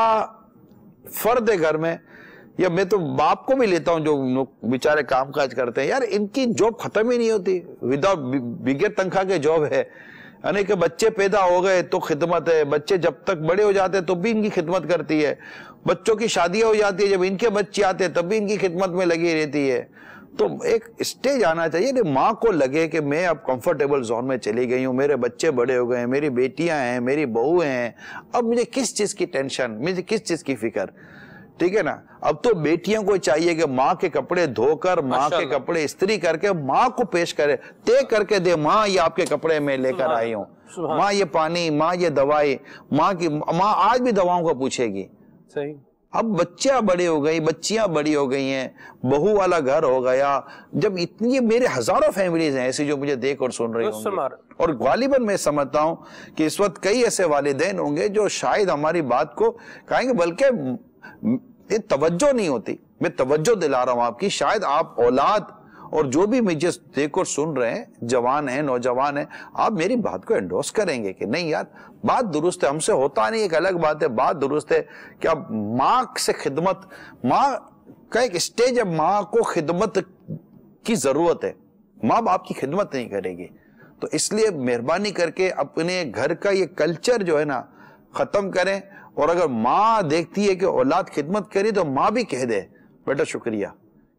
फर्द है घर में या मैं तो बाप को भी लेता हूँ जो बेचारे काम काज करते हैं यार इनकी जॉब खत्म ही नहीं होती विदाउट बिगर तनख्वाह के जॉब है कि बच्चे पैदा हो गए तो खिदमत है बच्चे जब तक बड़े हो जाते तो भी इनकी खिदमत करती है बच्चों की शादियां हो जाती है जब इनके बच्चे आते हैं तब भी इनकी खिदमत में लगी रहती है तो एक स्टेज आना चाहिए माँ को लगे कि मैं अब कंफर्टेबल जोन में चली गई हूँ मेरे बच्चे बड़े हो गए हैं मेरी बेटियां हैं मेरी बहू हैं अब मुझे किस चीज़ की टेंशन मुझे किस चीज़ की फिक्र ठीक है ना अब तो बेटियों को चाहिए कि माँ के कपड़े धोकर माँ के कपड़े स्त्री करके माँ को पेश करे तय करके दे माँ ये आपके कपड़े में लेकर आई हूँ माँ ये पानी माँ ये दवाई माँ की माँ आज भी दवाओं को पूछेगी सही अब बच्चिया बड़ी हो गई बच्चियां बड़ी हो गई हैं बहू वाला घर हो गया जब इतनी मेरे हजारों फैमिलीज हैं ऐसी जो मुझे देख और सुन रही हूँ और गालिबन मैं समझता हूं कि इस वक्त कई ऐसे वालदेन होंगे जो शायद हमारी बात को कहेंगे बल्कि ये तवज्जो नहीं होती मैं तवज्जो दिला रहा हूं आपकी शायद आप औलाद और जो भी मुझे देख और सुन रहे हैं जवान हैं नौजवान हैं आप मेरी बात को एंडोर्स करेंगे कि नहीं यार बात दुरुस्त है हमसे होता नहीं एक अलग बात है बात दुरुस्त है कि अब माँ से खिदमत माँ का एक स्टेज है माँ को खिदमत की ज़रूरत है माँ बाप की खिदमत नहीं करेगी तो इसलिए मेहरबानी करके अपने घर का ये कल्चर जो है ना ख़त्म करें और अगर माँ देखती है कि औलाद खिदमत करी तो माँ भी कह दे बेटा शुक्रिया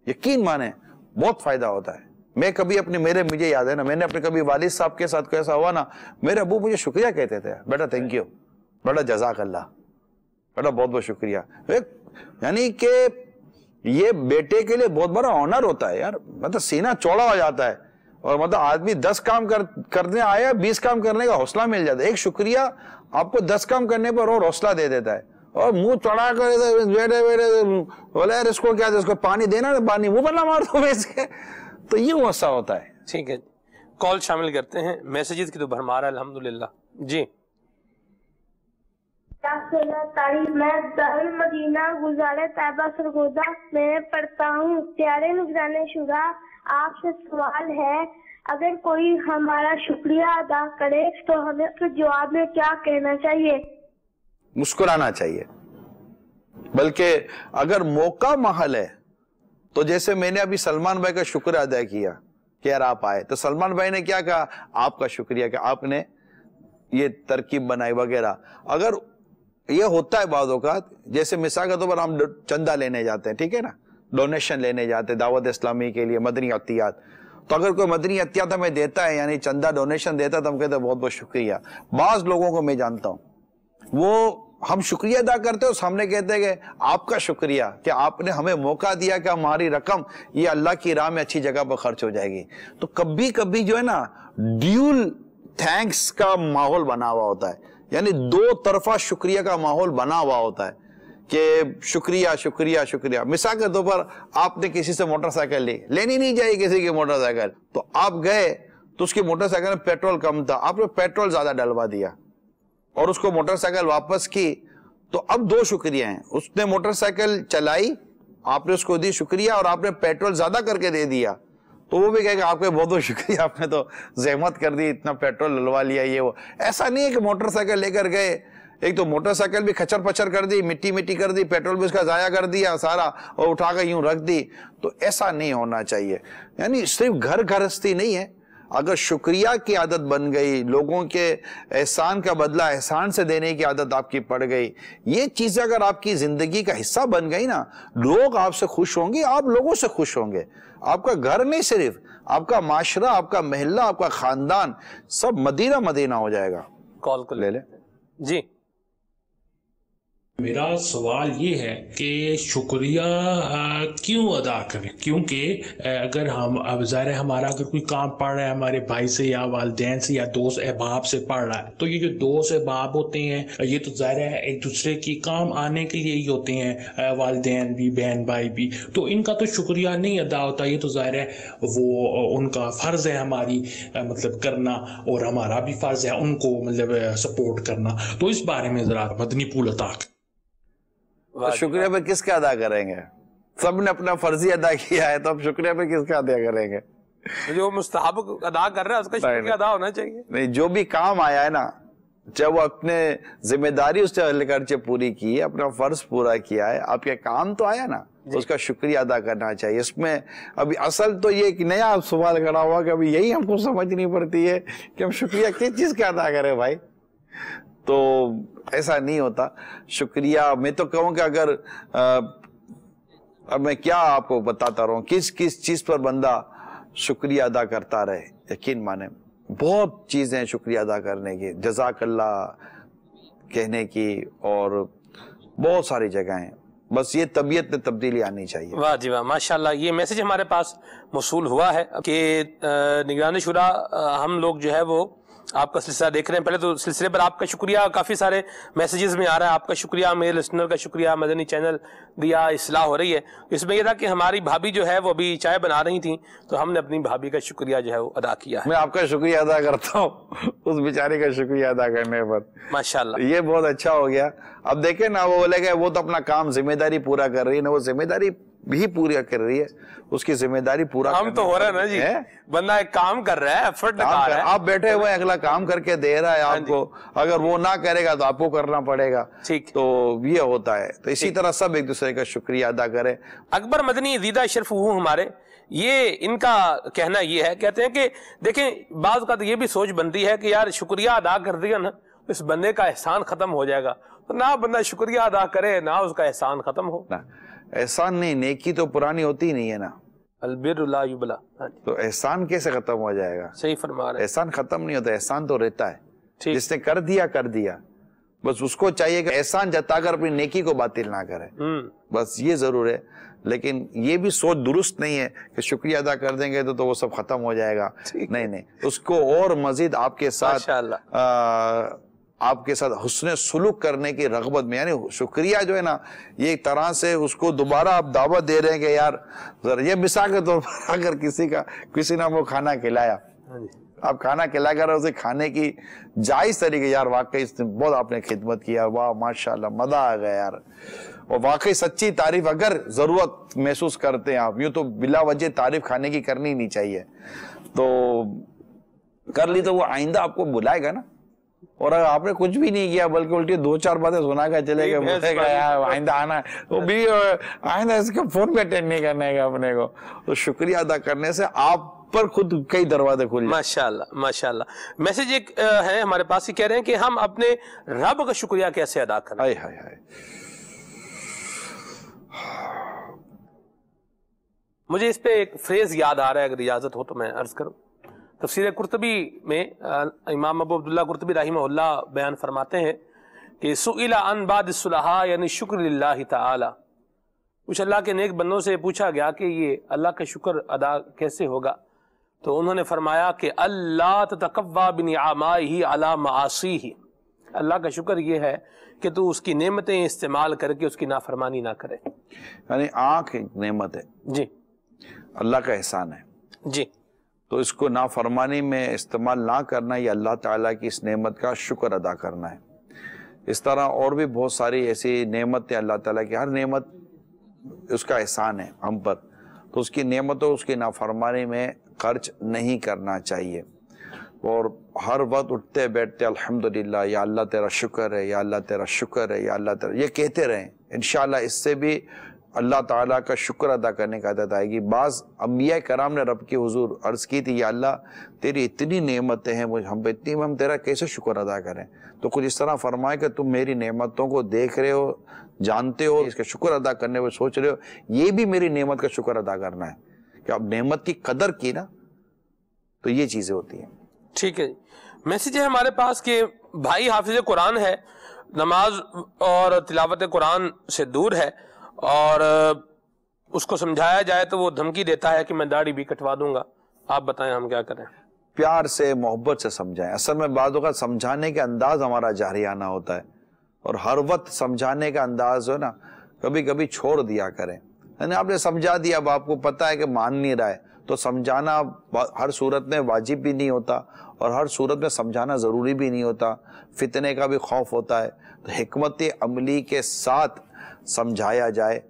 यकीन माने बहुत फायदा होता है मैं कभी अपने मेरे मुझे याद है ना मैंने अपने कभी वालिद साहब के साथ कैसा ऐसा हुआ ना मेरे अबू मुझे शुक्रिया कहते थे बेटा थैंक यू बेटा जजाक अल्लाह बेटा बहुत बहुत शुक्रिया यानी कि ये बेटे के लिए बहुत बड़ा ऑनर होता है यार मतलब सीना चौड़ा हो जाता है और मतलब आदमी दस काम कर करने आया बीस काम करने का हौसला मिल जाता है एक शुक्रिया आपको दस काम करने पर और हौसला दे देता है और मुंह चढ़ा कर बेटे बेटे बोले यार इसको क्या इसको पानी देना ना पानी मुंह बना मार दो इसके तो ये वैसा होता है ठीक है कॉल शामिल करते हैं मैसेजेस की तो भरमार है अल्हम्दुलिल्लाह जी मैं दारुल मदीना गुजारे तैबा सरगोदा में पढ़ता हूँ प्यारे निगरानी शुरा आपसे सवाल है अगर कोई हमारा शुक्रिया अदा करे तो हमें उसके जवाब में क्या कहना चाहिए मुस्कुराना चाहिए बल्कि अगर मौका महल है तो जैसे मैंने अभी सलमान भाई का शुक्र अदा किया कि यार आप आए तो सलमान भाई ने क्या कहा आपका शुक्रिया कि आपने ये तरकीब बनाई वगैरह अगर ये होता है बाद जैसे मिसाल के तौर पर हम चंदा लेने जाते हैं ठीक है ना डोनेशन लेने जाते दावत इस्लामी के लिए मदनी अतियात तो अगर कोई मदनी अतियात हमें देता है यानी चंदा डोनेशन देता है तो हम कहते हैं बहुत बहुत शुक्रिया बाज़ लोगों को मैं जानता हूँ वो हम शुक्रिया अदा करते हैं सामने कहते हैं कि आपका शुक्रिया कि आपने हमें मौका दिया कि हमारी रकम ये अल्लाह की राह में अच्छी जगह पर खर्च हो जाएगी तो कभी कभी जो है ना ड्यूल थैंक्स का माहौल बना हुआ होता है यानी दो तरफा शुक्रिया का माहौल बना हुआ होता है कि शुक्रिया शुक्रिया शुक्रिया मिसा के तौर पर आपने किसी से मोटरसाइकिल ली लेनी नहीं चाहिए किसी की मोटरसाइकिल तो आप गए तो उसकी मोटरसाइकिल में पेट्रोल कम था आपने पेट्रोल ज़्यादा डलवा दिया और उसको मोटरसाइकिल वापस की तो अब दो शुक्रिया हैं उसने मोटरसाइकिल चलाई आपने उसको दी शुक्रिया और आपने पेट्रोल ज़्यादा करके दे दिया तो वो भी कहेगा आपके बहुत बहुत शुक्रिया आपने तो जहमत कर दी इतना पेट्रोल डलवा लिया ये वो ऐसा नहीं है कि मोटरसाइकिल लेकर गए एक तो मोटरसाइकिल भी खचर पचर कर दी मिट्टी मिट्टी कर दी पेट्रोल भी उसका ज़ाया कर दिया सारा और उठा कर रख दी तो ऐसा नहीं होना चाहिए यानी सिर्फ घर घरस्थी नहीं है अगर शुक्रिया की आदत बन गई लोगों के एहसान का बदला एहसान से देने की आदत आपकी पड़ गई ये चीज़ें अगर आपकी ज़िंदगी का हिस्सा बन गई ना लोग आपसे खुश होंगे आप लोगों से खुश होंगे आपका घर नहीं सिर्फ आपका माशरा आपका महिला आपका ख़ानदान सब मदीना मदीना हो जाएगा कॉल को ले लें जी मेरा सवाल ये है कि शुक्रिया क्यों अदा करें क्योंकि अगर हम अब ज़ाहिर हमारा अगर कोई काम पड़ रहा है हमारे भाई से या वालदेन से या दोस्त अहबाब से पड़ रहा है तो ये जो दोस्त अहबाब होते हैं ये तो ज़ाहिर है एक दूसरे की काम आने के लिए ही होते हैं वालदेन भी बहन भाई भी तो इनका तो शुक्रिया नहीं अदा होता ये तो ज़ाहिर है वो उनका फ़र्ज़ है हमारी मतलब करना और हमारा भी फ़र्ज़ है उनको मतलब सपोर्ट करना तो इस बारे में ज़रा मदनी पुल अदा तो शुक्रिया पे किसका अदा करेंगे सब ने अपना फर्जी अदा किया है तो अब शुक्रिया पे किसका अदा करेंगे तो जो मुस्ताब अदा कर रहे हैं उसका शुक्रिया अदा होना चाहिए नहीं जो भी काम आया है ना जब वो अपने जिम्मेदारी उसने लेकर पूरी की है अपना फर्ज पूरा किया है आपके काम तो आया ना तो उसका शुक्रिया अदा करना चाहिए इसमें अभी असल तो ये एक नया सवाल खड़ा हुआ कि अभी यही हमको समझ नहीं पड़ती है कि हम शुक्रिया किस चीज़ का अदा करें भाई तो ऐसा नहीं होता शुक्रिया मैं तो कहूँ कि अगर अब मैं क्या आपको बताता रहूँ किस किस चीज़ पर बंदा शुक्रिया अदा करता रहे यकीन माने बहुत चीज़ें शुक्रिया अदा करने की जजाकल्ला कहने की और बहुत सारी जगह हैं बस ये तबीयत में तब्दीली आनी चाहिए वाह जी वाह माशाल्लाह ये मैसेज हमारे पास मौसू हुआ है कि निगरानी शुरा हम लोग जो है वो आपका सिलसिला देख रहे हैं पहले तो सिलसिले पर आपका शुक्रिया काफ़ी सारे मैसेजेस में आ रहा है आपका शुक्रिया मेरे लिसनर का शुक्रिया मदनी चैनल दिया इसलाह हो रही है इसमें यह था कि हमारी भाभी जो है वो अभी चाय बना रही थी तो हमने अपनी भाभी का शुक्रिया जो है वो अदा किया मैं आपका शुक्रिया अदा करता हूँ उस बेचारे का शुक्रिया अदा करने पर माशा ये बहुत अच्छा हो गया अब देखे ना वो बोले गए वो तो अपना काम जिम्मेदारी पूरा कर रही है ना वो जिम्मेदारी भी पूरा कर रही है उसकी जिम्मेदारी पूरा काम तो हो रहा है ना जी है? बंदा एक काम कर रहा है एफर्ट लगा रहा है आप बैठे हुए अगला काम करके दे रहा है हाँ आपको अगर वो ना करेगा तो आपको करना पड़ेगा ठीक तो ये होता है तो इसी तरह सब एक दूसरे का शुक्रिया अदा करें अकबर मदनी दीदा अशरफ हूँ हमारे ये इनका कहना ये है कहते हैं कि देखें बाज का तो ये भी सोच बनती है कि यार शुक्रिया अदा कर दिया ना इस बंदे का एहसान खत्म हो जाएगा तो ना बंदा शुक्रिया अदा करे ना उसका एहसान खत्म हो ना एहसान नहीं नेकी तो पुरानी होती नहीं है ना अलबिरबला हाँ तो एहसान कैसे खत्म हो जाएगा सही फरमा रहे एहसान खत्म नहीं होता एहसान तो रहता है जिसने कर दिया कर दिया बस उसको चाहिए कि एहसान जताकर अपनी नेकी को बातिल ना करे हम्म। बस ये जरूर है लेकिन ये भी सोच दुरुस्त नहीं है कि शुक्रिया अदा कर देंगे तो तो वो सब खत्म हो जाएगा नहीं नहीं उसको और मजीद आपके साथ आपके साथ हुसन सुलूक करने की रगबत में यानी शुक्रिया जो है ना ये एक तरह से उसको दोबारा आप दावत दे रहे हैं कि यार ये मिसा के तौर तो पर अगर किसी का किसी ने वो खाना खिलाया हाँ आप खाना खिला कर उसे खाने की जायज़ तरीके यार वाकई बहुत आपने खिदमत किया वाह माशाल्लाह मज़ा आ गया यार और वाकई सच्ची तारीफ अगर ज़रूरत महसूस करते हैं आप यूं तो बिला वजह तारीफ खाने की करनी नहीं चाहिए तो कर ली तो वो आइंदा आपको बुलाएगा ना और अगर आपने कुछ भी नहीं किया बल्कि उल्टी दो चार बातें सुना का चले गए आइंदा आना तो भी आइंदा इसके फोन पे अटेंड नहीं करने का अपने को तो शुक्रिया अदा करने से आप पर खुद कई दरवाजे खुल माशाल्लाह माशाल्लाह मैसेज एक है हमारे पास ही कह रहे हैं कि हम अपने रब का शुक्रिया कैसे अदा करें हाय हाय हाय मुझे इस पे एक फ्रेज याद आ रहा है अगर इजाजत हो तो मैं अर्ज करूं तफसर कुरतबी में इमाम अबू अब्दुल्ला कुरतबी रहीमल्ला बयान फरमाते हैं कि सुला अनबाद सुलहा यानी शुक्र ताला कुछ अल्लाह के नेक बंदों से पूछा गया कि ये अल्लाह का शुक्र अदा कैसे होगा तो उन्होंने फरमाया कि अल्लाह तकवा बिन आमाई ही अला मासी ही अल्लाह का शुक्र ये है कि तू उसकी नेमतें इस्तेमाल करके उसकी नाफरमानी ना करे यानी आँख एक नेमत है जी अल्लाह का एहसान है जी तो इसको नाफरमानी में इस्तेमाल ना करना ये अल्लाह ताला की इस नेमत का शुक्र अदा करना है इस तरह और भी बहुत सारी ऐसी नेमतें अल्लाह ताला की हर नेमत उसका एहसान है हम पर तो उसकी नेमतों उसकी नाफरमानी में खर्च नहीं करना चाहिए और हर वक्त उठते बैठते अल्हम्दुलिल्लाह या अल्लाह तेरा शुक्र है या अल्लाह तेरा शुक्र है या अल्लाह तेरा ये कहते रहें इनशाला इससे भी अल्लाह ताला का शुक्र अदा करने का आदत आएगी बाज़ अम्बिया कराम ने रब के हुजूर अर्ज़ की थी या अल्लाह तेरी इतनी नेमतें हैं मुझे हम इतनी हम तेरा कैसे शुक्र अदा करें तो कुछ इस तरह फरमाए कि तुम मेरी नेमतों को देख रहे हो जानते हो इसका शुक्र अदा करने में सोच रहे हो ये भी मेरी नेमत का शुक्र अदा करना है कि आप नेमत की कदर की ना तो ये चीज़ें होती हैं ठीक है मैसेज है हमारे पास कि भाई हाफिज कुरान है नमाज और तिलावत कुरान से दूर है और उसको समझाया जाए तो वो धमकी देता है कि मैं दाढ़ी भी कटवा दूंगा आप बताएं हम क्या करें प्यार से मोहब्बत से समझाएं असल में बातों का समझाने का अंदाज हमारा जारियाना होता है और हर वक्त समझाने का अंदाज हो ना कभी कभी छोड़ दिया करें यानी आपने समझा दिया अब आपको पता है कि मान नहीं रहा है तो समझाना हर सूरत में वाजिब भी नहीं होता और हर सूरत में समझाना ज़रूरी भी नहीं होता फितने का भी खौफ होता है तो हमत अमली के साथ समझाया जाए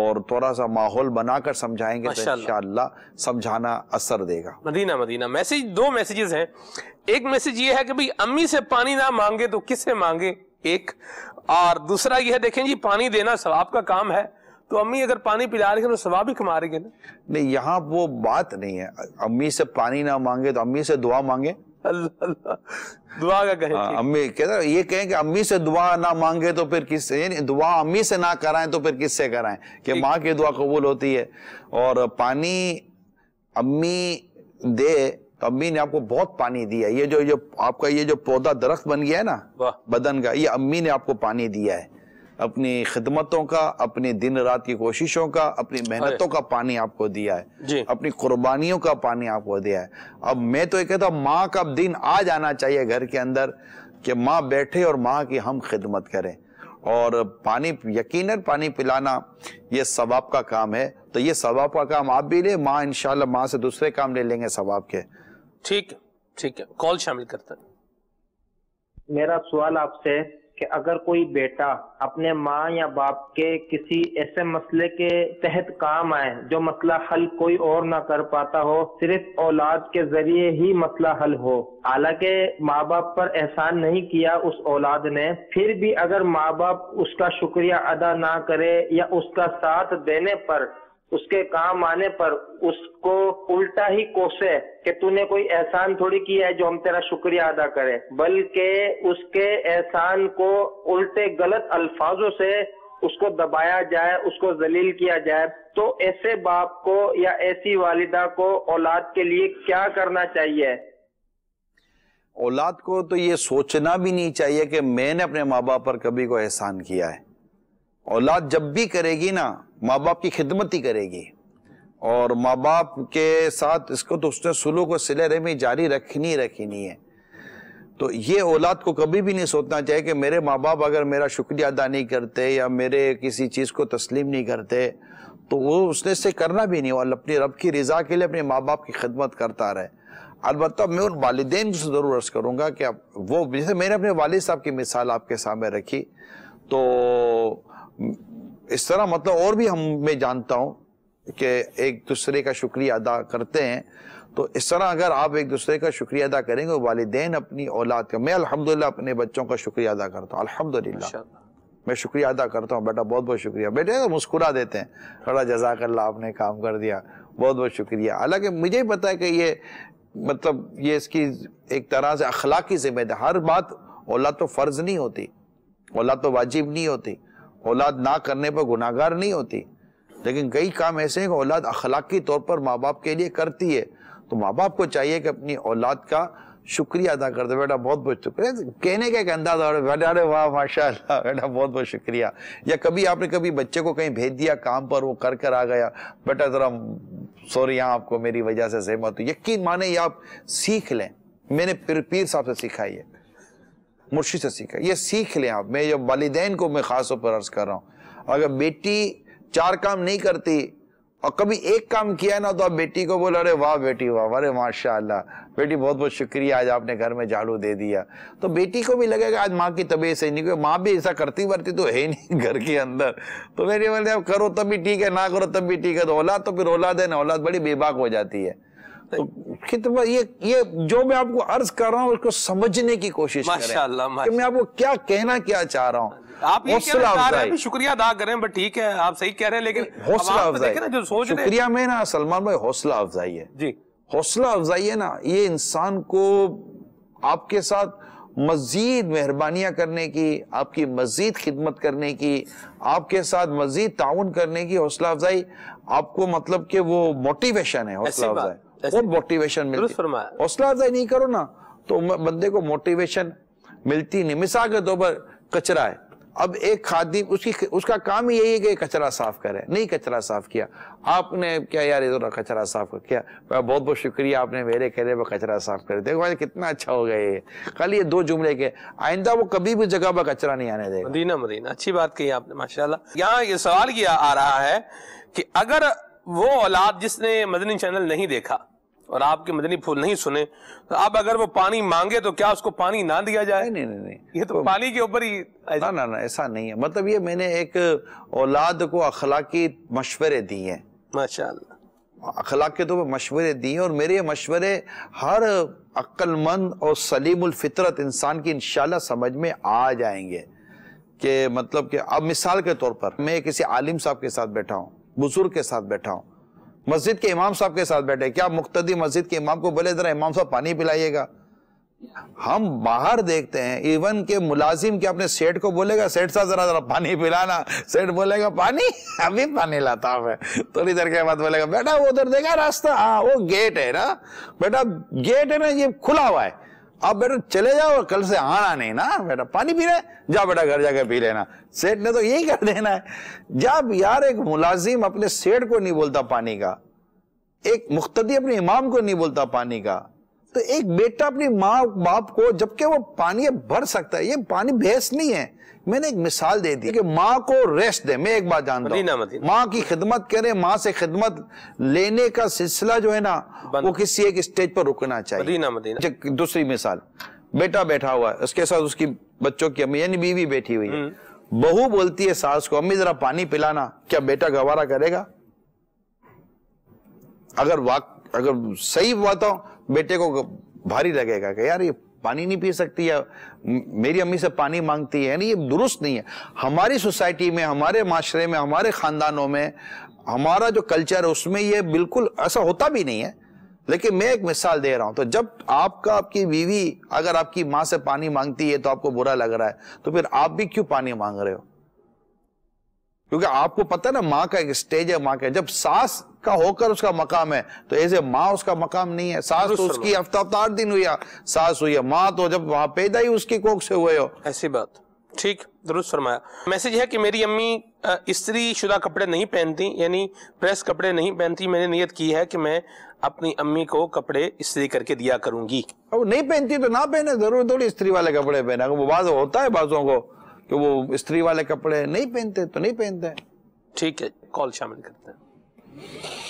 और थोड़ा सा माहौल बनाकर समझाएंगे तो समझाना असर देगा मदीना मदीना मैसेज दो मैसेजेस हैं एक मैसेज ये है कि भाई अम्मी से पानी ना मांगे तो किससे मांगे एक और दूसरा यह देखें जी पानी देना सवाब का काम है तो अम्मी अगर पानी पिला रही है तो सवाब ही कमा रही है ना नहीं यहाँ वो बात नहीं है अम्मी से पानी ना मांगे तो अम्मी से दुआ मांगे अल्लाह दुआ का कहे हाँ, अम्मी कहते ये कहें कि अम्मी से दुआ ना मांगे तो फिर किससे दुआ अम्मी से ना कराएं तो फिर किससे कराएं कि माँ की दुआ कबूल होती है और पानी अम्मी दे तो अम्मी ने आपको बहुत पानी दिया ये जो ये आपका ये जो पौधा दरख्त बन गया है ना बदन का ये अम्मी ने आपको पानी दिया है अपनी खिदमतों का अपनी दिन रात की कोशिशों का अपनी मेहनतों का पानी आपको दिया है अपनी कुर्बानियों का पानी आपको दिया है अब मैं तो ये कहता हूँ माँ का दिन आ जाना चाहिए घर के अंदर कि माँ बैठे और माँ की हम खिदमत करें और पानी यकीनन पानी पिलाना ये सवाब का काम है तो ये सवाब का काम आप भी ले माँ इनशाला माँ से दूसरे काम ले लेंगे सवाब के ठीक ठीक है कॉल शामिल करता मेरा सवाल आपसे कि अगर कोई बेटा अपने माँ या बाप के किसी ऐसे मसले के तहत काम आए जो मसला हल कोई और ना कर पाता हो सिर्फ औलाद के जरिए ही मसला हल हो हालांकि माँ बाप पर एहसान नहीं किया उस औलाद ने फिर भी अगर माँ बाप उसका शुक्रिया अदा ना करे या उसका साथ देने पर उसके काम आने पर उस को उल्टा ही कोसे कि तूने कोई एहसान थोड़ी किया है जो हम तेरा शुक्रिया अदा करें बल्कि उसके एहसान को उल्टे गलत अल्फाजों से उसको दबाया जाए उसको जलील किया जाए तो ऐसे बाप को या ऐसी वालिदा को औलाद के लिए क्या करना चाहिए औलाद को तो ये सोचना भी नहीं चाहिए कि मैंने अपने माँ बाप पर कभी को एहसान किया है औलाद जब भी करेगी ना माँ बाप की खिदमत ही करेगी और माँ बाप के साथ इसको तो उसने सुलू को सिले में जारी रखनी रखनी है तो ये औलाद को कभी भी नहीं सोचना चाहिए कि मेरे माँ बाप अगर मेरा शुक्रिया अदा नहीं करते या मेरे किसी चीज़ को तस्लीम नहीं करते तो वो उसने इससे करना भी नहीं और अपनी रब की रज़ा के लिए अपने माँ बाप की खिदमत करता रहे अलबत् मैं उन वालदे से ज़रूर अर्ज़ करूँगा कि आप वो जैसे मैंने अपने वाल साहब की मिसाल आपके सामने रखी तो इस तरह मतलब और भी हम मैं जानता हूँ के एक दूसरे का शुक्रिया अदा करते हैं तो इस तरह अगर आप एक दूसरे का शुक्रिया अदा करेंगे वालदेन अपनी औलाद का मैं अल्हम्दुलिल्लाह अपने बच्चों का शुक्रिया अदा करता हूँ अल्हम्दुलिल्लाह मैं शुक्रिया अदा करता हूँ बेटा बहुत बहुत शुक्रिया बेटे तो मुस्कुरा देते हैं थोड़ा अल्लाह आपने काम कर दिया बहुत बहुत शुक्रिया हालांकि मुझे ही पता है कि ये मतलब ये इसकी एक तरह से अखलाकी जिम्मेदारी हर बात औलाद तो फ़र्ज़ नहीं होती औलाद तो वाजिब नहीं होती औलाद ना करने पर गुनागार नहीं होती लेकिन कई काम ऐसे हैं कि औलाद अखलाकी तौर पर माँ बाप के लिए करती है तो माँ बाप को चाहिए कि अपनी औलाद का शुक्रिया अदा कर दे बेटा बहुत बहुत शुक्रिया कहने का एक अंदाज और बेटा अरे वाह माशा बेटा बहुत बहुत शुक्रिया या कभी आपने कभी बच्चे को कहीं भेज दिया काम पर वो कर कर आ गया बेटा ज़रा सॉरी यहाँ आपको मेरी वजह से सहमत हो यकीन माने ये आप सीख लें मैंने पीर पीर साहब से सीखा ये मुर्शी से सीखा ये सीख लें आप मैं जब वालदेन को मैं ख़ास तौर पर अर्ज़ कर रहा हूँ अगर बेटी चार काम नहीं करती और कभी एक काम किया ना तो आप बेटी को बोला अरे वाह बेटी वाह अरे माशाल्लाह बेटी बहुत बहुत शुक्रिया आज आपने घर में झाड़ू दे दिया तो बेटी को भी लगेगा आज माँ की तबीयत सही नहीं क्योंकि माँ भी ऐसा करती वरती तो है नहीं घर के अंदर तो मेरे बोलते करो तब भी ठीक है ना करो तब भी ठीक है तो औलाद तो फिर औलाद है ना औलाद बड़ी बेबाक हो जाती है तो ये ये जो मैं आपको अर्ज कर रहा हूँ उसको समझने की कोशिश माशाल्लाह कि मैं आपको क्या कहना क्या चाह रहा हूँ आप ये कह शुक्रिया अदा करें बट ठीक है आप सही कह रहे हैं लेकिन हौसला तो अफजाई जो सोच शुक्रिया में ना सलमान भाई हौसला अफजाई है जी हौसला अफजाई है ना ये इंसान को आपके साथ मज़ीद मेहरबानियाँ करने की आपकी मज़ीद खिदमत करने की आपके साथ मज़ीद ताउन करने की हौसला अफजाई आपको मतलब कि वो मोटिवेशन है हौसला अफजाई बहुत मोटिवेशन मिलती है हौसला अफजाई नहीं करो ना तो बंदे को मोटिवेशन मिलती नहीं मिसाल के तौर पर कचरा है अब एक खादी उसकी उसका काम ही यही है कि कचरा साफ करे नहीं कचरा साफ किया आपने क्या यार इधर कचरा साफ कर किया बहुत बहुत शुक्रिया आपने मेरे कहने पर कचरा साफ कर देखो भाई कितना अच्छा हो गया ये खाली ये दो जुमले के आइंदा वो कभी भी जगह पर कचरा नहीं आने देगा मदीना मदीना अच्छी बात कही आपने माशाल्लाह यहाँ ये सवाल किया आ रहा है कि अगर वो औलाद जिसने मदनी चैनल नहीं देखा और आपके मदनी फूल नहीं सुने तो आप अगर वो पानी मांगे तो क्या उसको पानी ना दिया जाए नहीं नहीं नहीं ये तो, तो पानी के ऊपर ही ना ना ना ऐसा नहीं है मतलब ये मैंने एक औलाद को अखलाकी मशवरे दिए हैं माशा अखलाक के तो मैं मशवरे दिए और मेरे ये मशवरे हर अक्लमंद और सलीमफितरत इंसान की इन समझ में आ जाएंगे कि मतलब कि अब मिसाल के तौर पर मैं किसी आलिम साहब के साथ बैठा हूँ बुज़ुर्ग के साथ बैठा हूँ मस्जिद के इमाम साहब के साथ बैठे क्या मुख्तदी मस्जिद के इमाम को बोले जरा इमाम साहब पानी पिलाइएगा हम बाहर देखते हैं इवन के मुलाजिम के अपने सेठ को बोलेगा सेठ साहब जरा जरा पानी पिलाना सेठ बोलेगा पानी अभी पानी लाता हूं मैं थोड़ी तो देर के बाद बोलेगा बेटा वो उधर देखा रास्ता हाँ वो गेट है ना बेटा गेट है ना ये खुला हुआ है आप बेटा चले जाओ कल से आना नहीं ना बेटा पानी पी रहे जा बेटा घर जाकर पी लेना सेठ ने तो यही कर देना है जब यार एक मुलाजिम अपने सेठ को नहीं बोलता पानी का एक मुख्तदी अपने इमाम को नहीं बोलता पानी का तो एक बेटा अपनी माँ बाप को जबकि वो पानी भर सकता है ये पानी भैंस नहीं है मैंने एक मिसाल दे दी कि माँ को रेस्ट दे मैं एक बात जानता हूँ माँ की खिदमत करें माँ से खिदमत लेने का सिलसिला जो है ना वो किसी एक स्टेज पर रुकना चाहिए मदीना मदीना अच्छा, दूसरी मिसाल बेटा बैठा हुआ है उसके साथ उसकी बच्चों की अम्मी यानी बीवी बैठी हुई है हम्म। बहू बोलती है सास को अम्मी जरा पानी पिलाना क्या बेटा गवारा करेगा अगर वाक अगर सही बात हो बेटे को भारी लगेगा कि यार ये पानी नहीं पी सकती है मेरी अम्मी से पानी मांगती है यानी ये दुरुस्त नहीं है हमारी सोसाइटी में हमारे माशरे में हमारे ख़ानदानों में हमारा जो कल्चर है उसमें ये बिल्कुल ऐसा होता भी नहीं है लेकिन मैं एक मिसाल दे रहा हूं तो जब आपका आपकी बीवी अगर आपकी माँ से पानी मांगती है तो आपको बुरा लग रहा है तो फिर आप भी क्यों पानी मांग रहे हो क्योंकि आपको पता है ना माँ का एक स्टेज है माँ का जब सास का होकर उसका मकाम है तो ऐसे माँ उसका मकाम नहीं है सास तो उसकी हफ्ता हफ्ता आठ दिन हुई सास हुई है माँ तो जब वहां पैदा ही उसकी कोख से हुए हो ऐसी बात ठीक दुरुस्त फरमाया मैसेज है कि मेरी अम्मी स्त्री शुदा कपड़े नहीं पहनती यानी प्रेस कपड़े नहीं पहनती मैंने नियत की है कि मैं अपनी अम्मी को कपड़े स्त्री करके दिया करूंगी अब नहीं पहनती तो ना पहने जरूर थोड़ी स्त्री वाले कपड़े पहना वो बाज होता है बाजों को कि वो स्त्री वाले कपड़े नहीं पहनते तो नहीं पहनते ठीक है कॉल शामिल करते हैं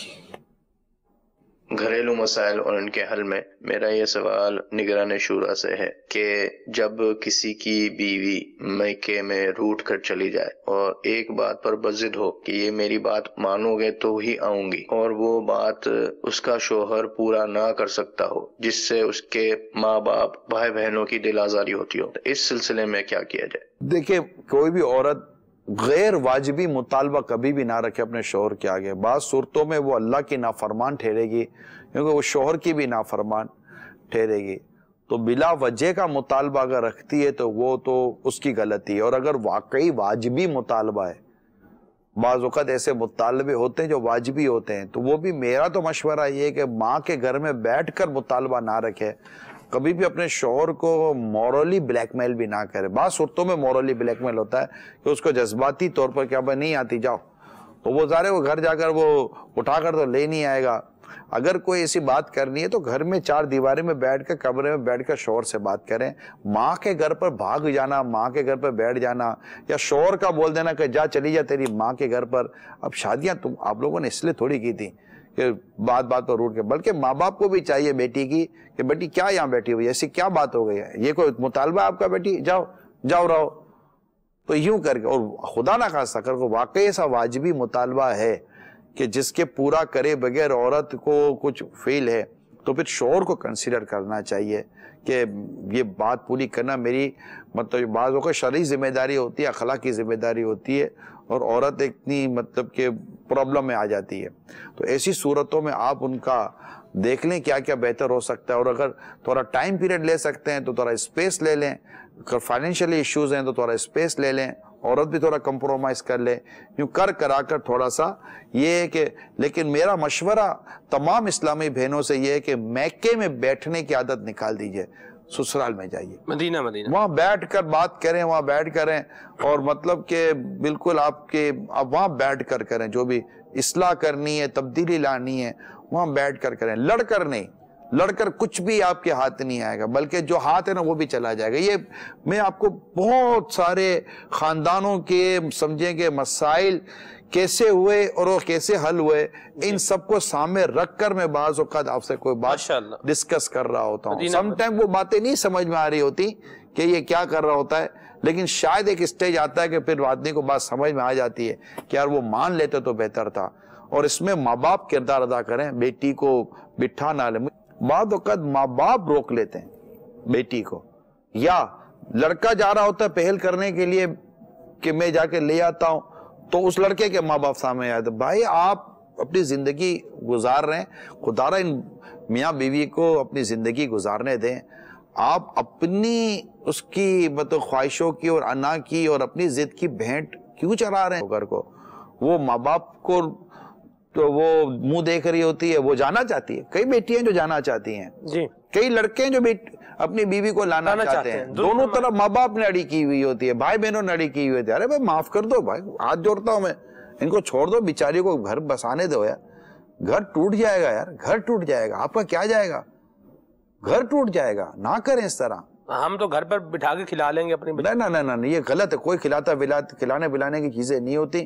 घरेलू मसाइल और इनके हल में मेरा ये सवाल निगरान शूरा से है कि जब किसी की बीवी मैके में रूट कर चली जाए और एक बात पर बजिद हो कि ये मेरी बात मानोगे तो ही आऊंगी और वो बात उसका शोहर पूरा ना कर सकता हो जिससे उसके माँ बाप भाई बहनों की दिल आजारी होती हो तो इस सिलसिले में क्या किया जाए देखिये कोई भी औरत गैर वाजबी मुतालबा कभी भी ना रखे अपने शोहर के आगे बाद सूरतों में वो अल्लाह की नाफरमान ठहरेगी क्योंकि वो शोहर की भी नाफरमान ठहरेगी तो बिला वजह का मुतालबा अगर रखती है तो वो तो उसकी गलती है और अगर वाकई वाजबी मुतालबा है बाज़त ऐसे मुतालबे होते हैं जो वाजबी होते हैं तो वो भी मेरा तो मशवरा ये है कि माँ के घर में बैठ कर मुतालबा ना रखे कभी भी अपने शोहर को मॉरली ब्लैकमेल भी ना करे बात सूरतों में मॉरली ब्लैकमेल होता है कि उसको जज्बाती तौर पर क्या भाई नहीं आती जाओ तो वो सारे वो घर जाकर वो उठाकर तो ले नहीं आएगा अगर कोई ऐसी बात करनी है तो घर में चार दीवारी में बैठ कर कमरे में बैठ कर शोर से बात करें माँ के घर पर भाग जाना माँ के घर पर बैठ जाना या शोर का बोल देना कि जा चली जा तेरी माँ के घर पर अब शादियाँ तुम आप लोगों ने इसलिए थोड़ी की थी कि बात बात पर रूट के बल्कि माँ बाप को भी चाहिए बेटी की कि बेटी क्या यहाँ बैठी हुई है ऐसी क्या बात हो गई है ये कोई मुतालबा आपका बेटी जाओ जाओ रहो तो यूं करके और खुदा ना खासा कर को वाकई ऐसा वाजबी मुतालबा है कि जिसके पूरा करे बगैर औरत को कुछ फील है तो फिर शोर को कंसिडर करना चाहिए कि ये बात पूरी करना मेरी मतलब बाज़ों को शरी ज़िम्मेदारी होती है अखला की ज़िम्मेदारी होती है और औरत इतनी मतलब के प्रॉब्लम में आ जाती है तो ऐसी सूरतों में आप उनका देख लें क्या क्या बेहतर हो सकता है और अगर थोड़ा टाइम पीरियड ले सकते हैं तो थोड़ा स्पेस ले लें अगर फाइनेंशियली इश्यूज़ हैं तो थोड़ा स्पेस ले लें औरत भी थोड़ा कंप्रोमाइज़ कर ले यूँ कर करा कर थोड़ा सा ये है कि लेकिन मेरा मशवरा तमाम इस्लामी बहनों से ये है कि मैके में बैठने की आदत निकाल दीजिए ससुराल में जाइए मदीना मदीना वहाँ बैठ कर बात करें वहाँ बैठ करें और मतलब के बिल्कुल आपके अब वहाँ बैठ कर करें जो भी इसलाह करनी है तब्दीली लानी है वहाँ बैठ कर करें लड़कर नहीं लड़कर कुछ भी आपके हाथ नहीं आएगा बल्कि जो हाथ है ना वो भी चला जाएगा ये मैं आपको बहुत सारे ख़ानदानों के समझेंगे मसाइल कैसे हुए और वो कैसे हल हुए इन सबको सामने रख कर मैं बाज अवत आपसे कोई बात डिस्कस कर रहा होता हूँ समटाइम वो बातें नहीं समझ में आ रही होती कि ये क्या कर रहा होता है लेकिन शायद एक स्टेज आता है कि फिर आदमी को बात समझ में आ जाती है कि यार वो मान लेते तो बेहतर था और इसमें माँ बाप किरदार अदा करें बेटी को बिठा ना ले बाद वक्त माँ बाप रोक लेते हैं बेटी को या लड़का जा रहा होता है पहल करने के लिए कि मैं जाके ले आता हूं तो उस लड़के के माँ बाप सामने आए तो भाई आप अपनी ज़िंदगी गुजार रहे हैं खुदारा इन मियाँ बीवी को अपनी ज़िंदगी गुजारने दें आप अपनी उसकी मतलब ख्वाहिशों की और अना की और अपनी ज़िद की भेंट क्यों चला रहे हैं घर को वो माँ बाप को तो वो मुंह देख रही होती है वो जाना चाहती है कई बेटियां जो जाना चाहती हैं जी कई लड़के हैं जो बेट अपनी बीवी को लाना, लाना चाहते, हैं दोनों तरफ माँ बाप ने अड़ी की हुई होती है भाई बहनों ने अड़ी की हुई होती है अरे भाई माफ कर दो भाई हाथ जोड़ता हूँ मैं इनको छोड़ दो बिचारी को घर बसाने दो यार घर टूट जाएगा यार घर टूट जाएगा आपका क्या जाएगा घर टूट जाएगा ना करें इस तरह हम तो घर पर बिठा के खिला लेंगे अपनी ना ना ना ना ये गलत है कोई खिलाता विला खिलाने पिलाने की चीज़ें नहीं होती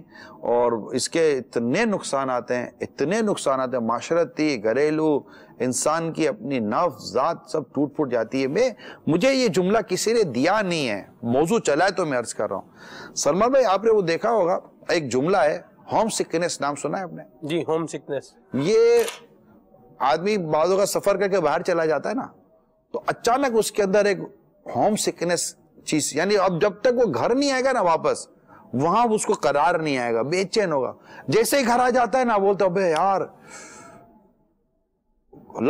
और इसके इतने नुकसान आते हैं इतने नुकसान आते हैं माशरती घरेलू इंसान की अपनी नफ ज़ात सब टूट फूट जाती है मैं मुझे ये जुमला किसी ने दिया नहीं है मौजू चला है तो मैं अर्ज कर रहा हूँ सलमान भाई आपने वो देखा होगा एक जुमला है होम सिकनेस नाम सुना है आपने जी होम सिकनेस ये आदमी बाजों का सफर करके बाहर चला जाता है ना तो अचानक उसके अंदर एक होम सिकनेस चीज यानी अब जब तक वो घर नहीं आएगा ना वापस वहां उसको करार नहीं आएगा बेचैन होगा जैसे ही घर आ जाता है ना बोलता अबे यार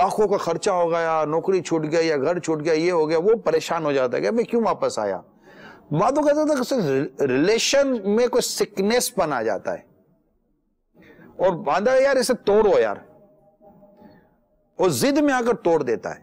लाखों का खर्चा हो गया नौकरी छूट गया या घर छूट गया ये हो गया वो परेशान हो जाता है मैं क्यों वापस आया बातों कहता था मतलब कि रिलेशन में कोई सिकनेस बन आ जाता है और बांधा यार इसे तोड़ो यार और जिद में आकर तोड़ देता है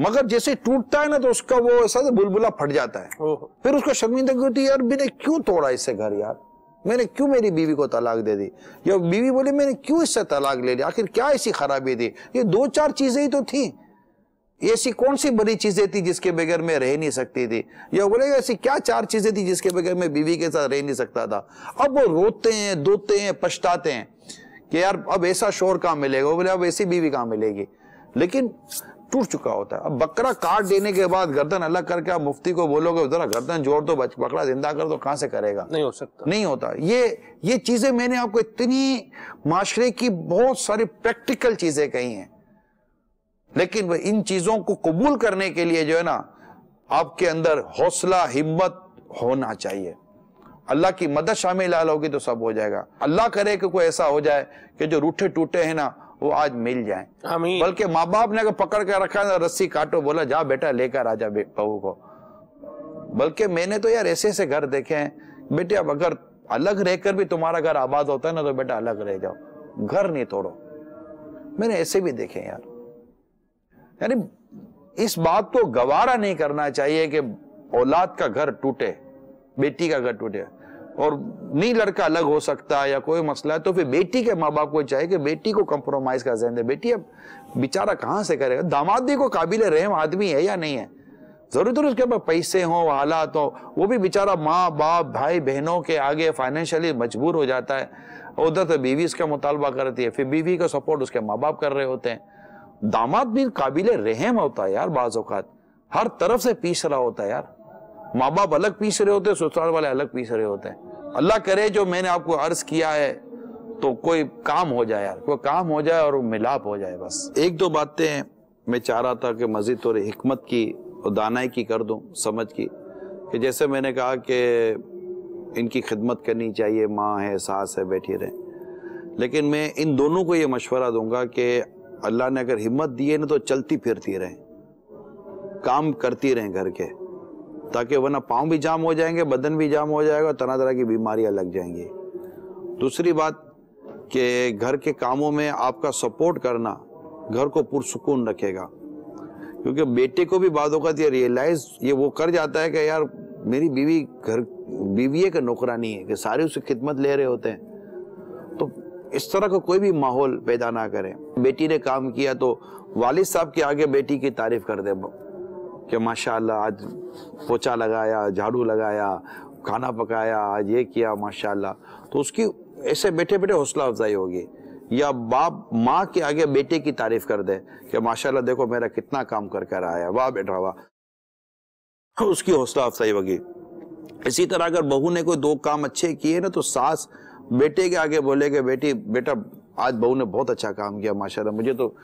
मगर जैसे टूटता है ना तो उसका वो ऐसा तो बुलबुला फट जाता है फिर उसको शर्मिंदगी होती यार मैंने क्यों तोड़ा इससे घर यार मैंने क्यों मेरी बीवी को तलाक दे दी या बीवी बोली मैंने क्यों इससे तलाक ले लिया आखिर क्या ऐसी खराबी थी ये दो चार चीजें ही तो थी ऐसी कौन सी बड़ी चीजें थी जिसके बगैर मैं रह नहीं सकती थी या बोले ऐसी क्या चार चीजें थी जिसके बगैर मैं बीवी के साथ रह नहीं सकता था अब वो रोते हैं दोते हैं पछताते हैं कि यार अब ऐसा शोर कहाँ मिलेगा बोले अब ऐसी बीवी कहाँ मिलेगी लेकिन टूट चुका होता है अब बकरा काट देने के बाद गर्दन अलग करके आप मुफ्ती को बोलोगे जरा गर्दन जोड़ दो बच बकरा जिंदा कर दो कहाँ से करेगा नहीं हो सकता नहीं होता ये ये चीजें मैंने आपको इतनी माशरे की बहुत सारी प्रैक्टिकल चीजें कही हैं लेकिन इन चीजों को कबूल करने के लिए जो है ना आपके अंदर हौसला हिम्मत होना चाहिए अल्लाह की मदद शामिल आल होगी तो सब हो जाएगा अल्लाह करे कि कोई ऐसा हो जाए कि जो रूठे टूटे हैं ना वो आज मिल जाए बल्कि माँ बाप ने अगर पकड़ के रखा है रस्सी काटो बोला जा बेटा लेकर आ जा बहू को बल्कि मैंने तो यार ऐसे ऐसे घर देखे हैं बेटे अब अगर अलग रहकर भी तुम्हारा घर आबाद होता है ना तो बेटा अलग रह जाओ घर नहीं तोड़ो मैंने ऐसे भी देखे यार यानी इस बात को गवारा नहीं करना चाहिए कि औलाद का घर टूटे बेटी का घर टूटे और नहीं लड़का अलग हो सकता है या कोई मसला है तो फिर बेटी के माँ बाप को चाहिए कि बेटी को कंप्रोमाइज का जहन दे बेटी अब बेचारा कहाँ से करेगा दामाद भी को काबिल रहम आदमी है या नहीं है जरूर जरूर उसके पास पैसे हों हालात हो वो भी बेचारा माँ बाप भाई बहनों के आगे फाइनेंशियली मजबूर हो जाता है उधर तो बीवी इसका मुतालबा करती है फिर बीवी का सपोर्ट उसके माँ बाप कर रहे होते हैं दामाद भी काबिल रहम होता है यार बाज़ात हर तरफ से पीस रहा होता है यार माँ बाप अलग पीस रहे होते हैं ससुराल वाले अलग पीस रहे होते हैं अल्लाह करे जो मैंने आपको अर्ज किया है तो कोई काम हो जाए यार कोई काम हो जाए और मिलाप हो जाए बस एक दो बातें मैं चाह रहा था कि मजीद तो हमत की और दानाई की कर दूँ समझ की कि जैसे मैंने कहा कि इनकी खिदमत करनी चाहिए माँ है सास है बैठी रहें लेकिन मैं इन दोनों को ये मशवरा दूंगा कि अल्लाह ने अगर हिम्मत दी है ना तो चलती फिरती रहें काम करती रहें घर के ताकि वरना पाँव भी जाम हो जाएंगे बदन भी जाम हो जाएगा तरह तरह की बीमारियाँ लग जाएंगी दूसरी बात कि घर के कामों में आपका सपोर्ट करना घर को पुरसकून रखेगा क्योंकि बेटे को भी बाद ये रियलाइज ये वो कर जाता है कि यार मेरी बीवी घर बीवी नौकरा नौकरानी है कि सारे उसकी खिदमत ले रहे होते हैं तो इस तरह का को कोई भी माहौल पैदा ना करें बेटी ने काम किया तो वालिद साहब के आगे बेटी की तारीफ कर दे कि माशाल्लाह आज पोचा लगाया झाड़ू लगाया खाना पकाया आज ये किया माशाल्लाह तो उसकी ऐसे बैठे बैठे हौसला अफजाई होगी या बाप माँ के आगे बेटे की तारीफ कर दे कि माशाल्लाह देखो मेरा कितना काम कर कर आया वाह बेटा वाह तो उसकी हौसला अफजाई होगी इसी तरह अगर बहू ने कोई दो काम अच्छे किए ना तो सास बेटे के आगे बोले कि बेटी बेटा आज बहू ने बहुत अच्छा काम किया माशाल्लाह मुझे तो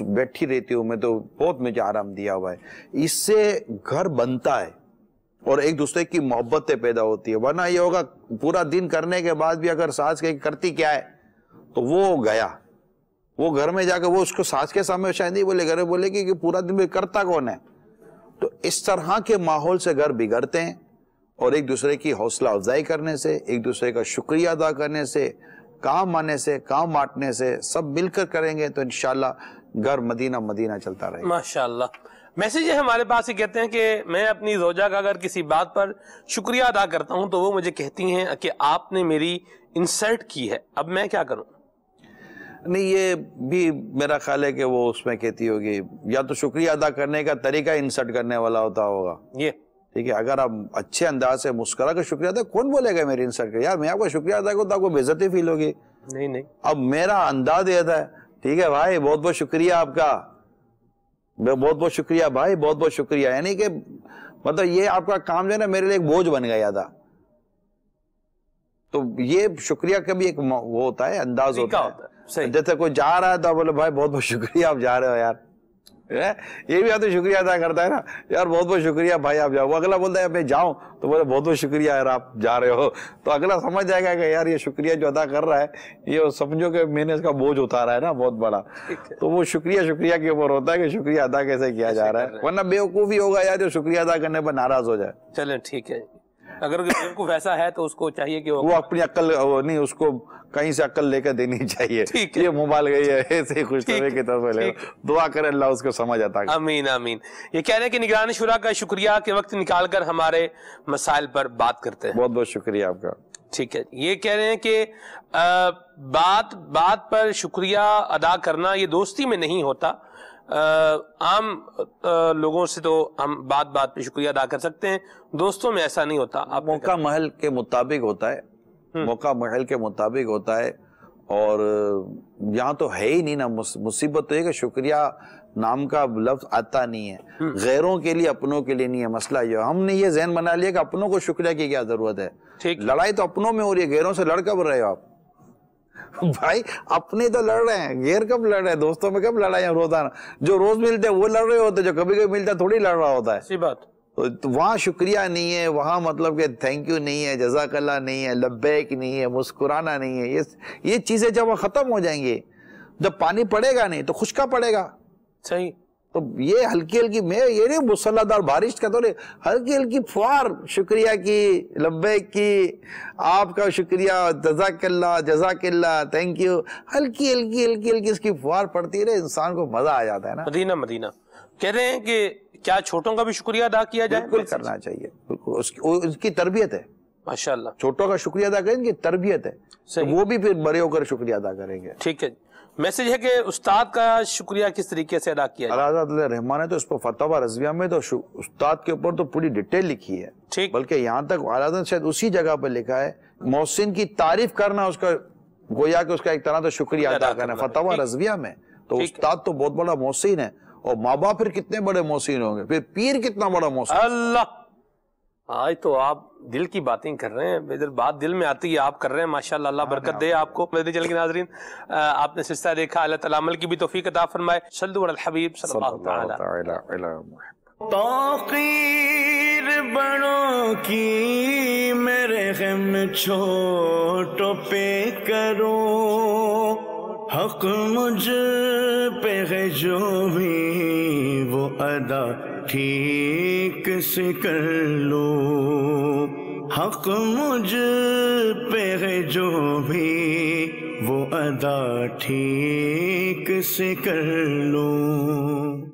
बैठी रहती हूँ मैं तो बहुत मुझे आराम दिया हुआ है इससे घर बनता है और एक दूसरे की मोहब्बतें पैदा होती है वरना ये होगा पूरा दिन करने के बाद भी अगर सास के करती क्या है तो वो गया वो घर में जाकर वो उसको सास के सामने शायद नहीं बोले घर में बोले कि, कि पूरा दिन करता कौन है तो इस तरह के माहौल से घर बिगड़ते हैं और एक दूसरे की हौसला अफजाई करने से एक दूसरे का शुक्रिया अदा करने से काम आने से काम बांटने से सब मिलकर करेंगे तो इनशाला घर मदीना मदीना चलता रहे माशाल्लाह मैसेज हमारे पास ही कहते हैं कि मैं अपनी रोजा का अगर किसी बात पर शुक्रिया अदा करता हूँ तो वो मुझे कहती हैं कि आपने मेरी इंसल्ट की है अब मैं क्या करूँ नहीं ये भी मेरा ख्याल है कि वो उसमें कहती होगी या तो शुक्रिया अदा करने का तरीका इंसल्ट करने वाला होता होगा ये ठीक है अगर आप अच्छे अंदाज से मुस्करा कर शुक्रिया अदा कौन बोलेगा मेरी इंसल्ट यार मैं आपका शुक्रिया अदा करूँ तो आपको बेजती फील होगी नहीं नहीं अब मेरा अंदाज यह था ठीक है भाई बहुत बहुत शुक्रिया आपका बहुत बहुत शुक्रिया भाई बहुत बहुत शुक्रिया यानी कि मतलब ये आपका काम जो है ना मेरे लिए एक बोझ बन गया था तो ये शुक्रिया का भी एक वो होता है अंदाज होता, होता है। जैसे कोई जा रहा है तो बोले भाई बहुत बहुत शुक्रिया आप जा रहे हो यार है ये भी आदमी शुक्रिया अदा करता है ना यार बहुत बहुत शुक्रिया भाई आप जाओ अगला बोलता है मैं जाऊँ तो बोले बहुत बहुत शुक्रिया यार आप जा रहे हो तो अगला समझ जाएगा कि यार ये शुक्रिया जो अदा कर रहा है ये समझो कि मैंने इसका बोझ उतारा है ना बहुत बड़ा तो वो शुक्रिया शुक्रिया के ऊपर होता है कि शुक्रिया अदा कैसे किया जा रहा है वरना बेवकूफ़ी होगा यार जो शुक्रिया अदा करने पर नाराज हो जाए चले ठीक है अगर बेवकूफ़ ऐसा है तो उसको चाहिए कि वो अपनी अक्ल नहीं उसको कहीं से अक्ल लेकर देनी चाहिए ठीक ये मोबाइल गई है ऐसे खुश की तरफ ले दुआ करें अल्लाह उसको समझ आता है अमीन अमीन ये कह रहे हैं कि निगरानी शुरा का शुक्रिया के वक्त निकाल कर हमारे मसाइल पर बात करते हैं बहुत बहुत शुक्रिया आपका ठीक है ये कह रहे हैं कि बात बात पर शुक्रिया अदा करना ये दोस्ती में नहीं होता आ, आम आ, लोगों से तो हम बात बात पे शुक्रिया अदा कर सकते हैं दोस्तों में ऐसा नहीं होता आप मौका महल के मुताबिक होता है हम्म। मौका महल के मुताबिक होता है और यहाँ तो है ही नहीं ना मुसीबत तो है कि शुक्रिया नाम का लफ्ज आता नहीं है हम्म। गैरों के लिए अपनों के लिए नहीं है मसला ये हमने ये जहन बना लिया कि अपनों को शुक्रिया की क्या जरूरत है ठीक लड़ाई तो अपनों में हो रही है गैरों से लड़ कब रहे हो आप भाई अपने तो लड़ रहे हैं गैर कब लड़ रहे हैं दोस्तों में कब लड़ाई है रोजाना जो रोज मिलते हैं वो लड़ रहे होते जो कभी कभी मिलता है थोड़ी लड़ रहा होता है सी बात तो वहाँ शुक्रिया नहीं है वहाँ मतलब कि थैंक यू नहीं है जजाकल्ला नहीं है लब्बैक नहीं है मुस्कुराना नहीं है ये ये चीज़ें जब वह ख़त्म हो जाएंगी जब पानी पड़ेगा नहीं तो खुशका पड़ेगा सही तो ये हल्की हल्की मैं ये नहीं मुसलाधार बारिश का तो हल्की हल्की फुहार शुक्रिया की लब्बैक की आपका शुक्रिया जजाकल्ला जजाकल्ला थैंक यू हल्की हल्की हल्की हल्की इसकी फुहार पड़ती रहे इंसान को मज़ा आ जाता है ना मदीना मदीना कह रहे हैं कि क्या छोटों का भी शुक्रिया अदा किया जाए बिल्कुल करना चाहिए उसकी उसकी तरबियत है माशाल्लाह छोटों का शुक्रिया अदा करेंगे तरबियत है तो वो भी फिर बड़े होकर शुक्रिया अदा करेंगे ठीक है मैसेज है कि उस्ताद का शुक्रिया किस तरीके से अदा किया रहमान है तो उस पर फतवा रजविया में तो उस्ताद के ऊपर तो पूरी डिटेल लिखी है ठीक बल्कि यहाँ तक आलाजन शायद उसी जगह पर लिखा है मोहसिन की तारीफ करना उसका गोया के उसका एक तरह तो शुक्रिया अदा करना फतवा रजविया में तो उस्ताद तो बहुत बड़ा मोहसिन है और माँ बाप फिर कितने बड़े मोहसिन होंगे फिर पीर कितना बड़ा मोहसिन अल्लाह आज तो आप दिल की बातें कर रहे हैं इधर बात दिल में आती है आप कर रहे हैं माशाल्लाह अल्लाह बरकत हाँ, दे हाँ। आपको मेरे चल के नाजरीन आपने सिलसिला देखा अल्लाह ताला अमल की भी तौफीक अता फरमाए सल्लल्लाहु अलैहि हबीब सल्लल्लाहु अलैहि ताकीर बड़ों की मेरे हम छोटो पे करो हक मुझ पे है जो भी वो अदा ठीक से कर लो हक मुझ पे है जो भी वो अदा ठीक से कर लो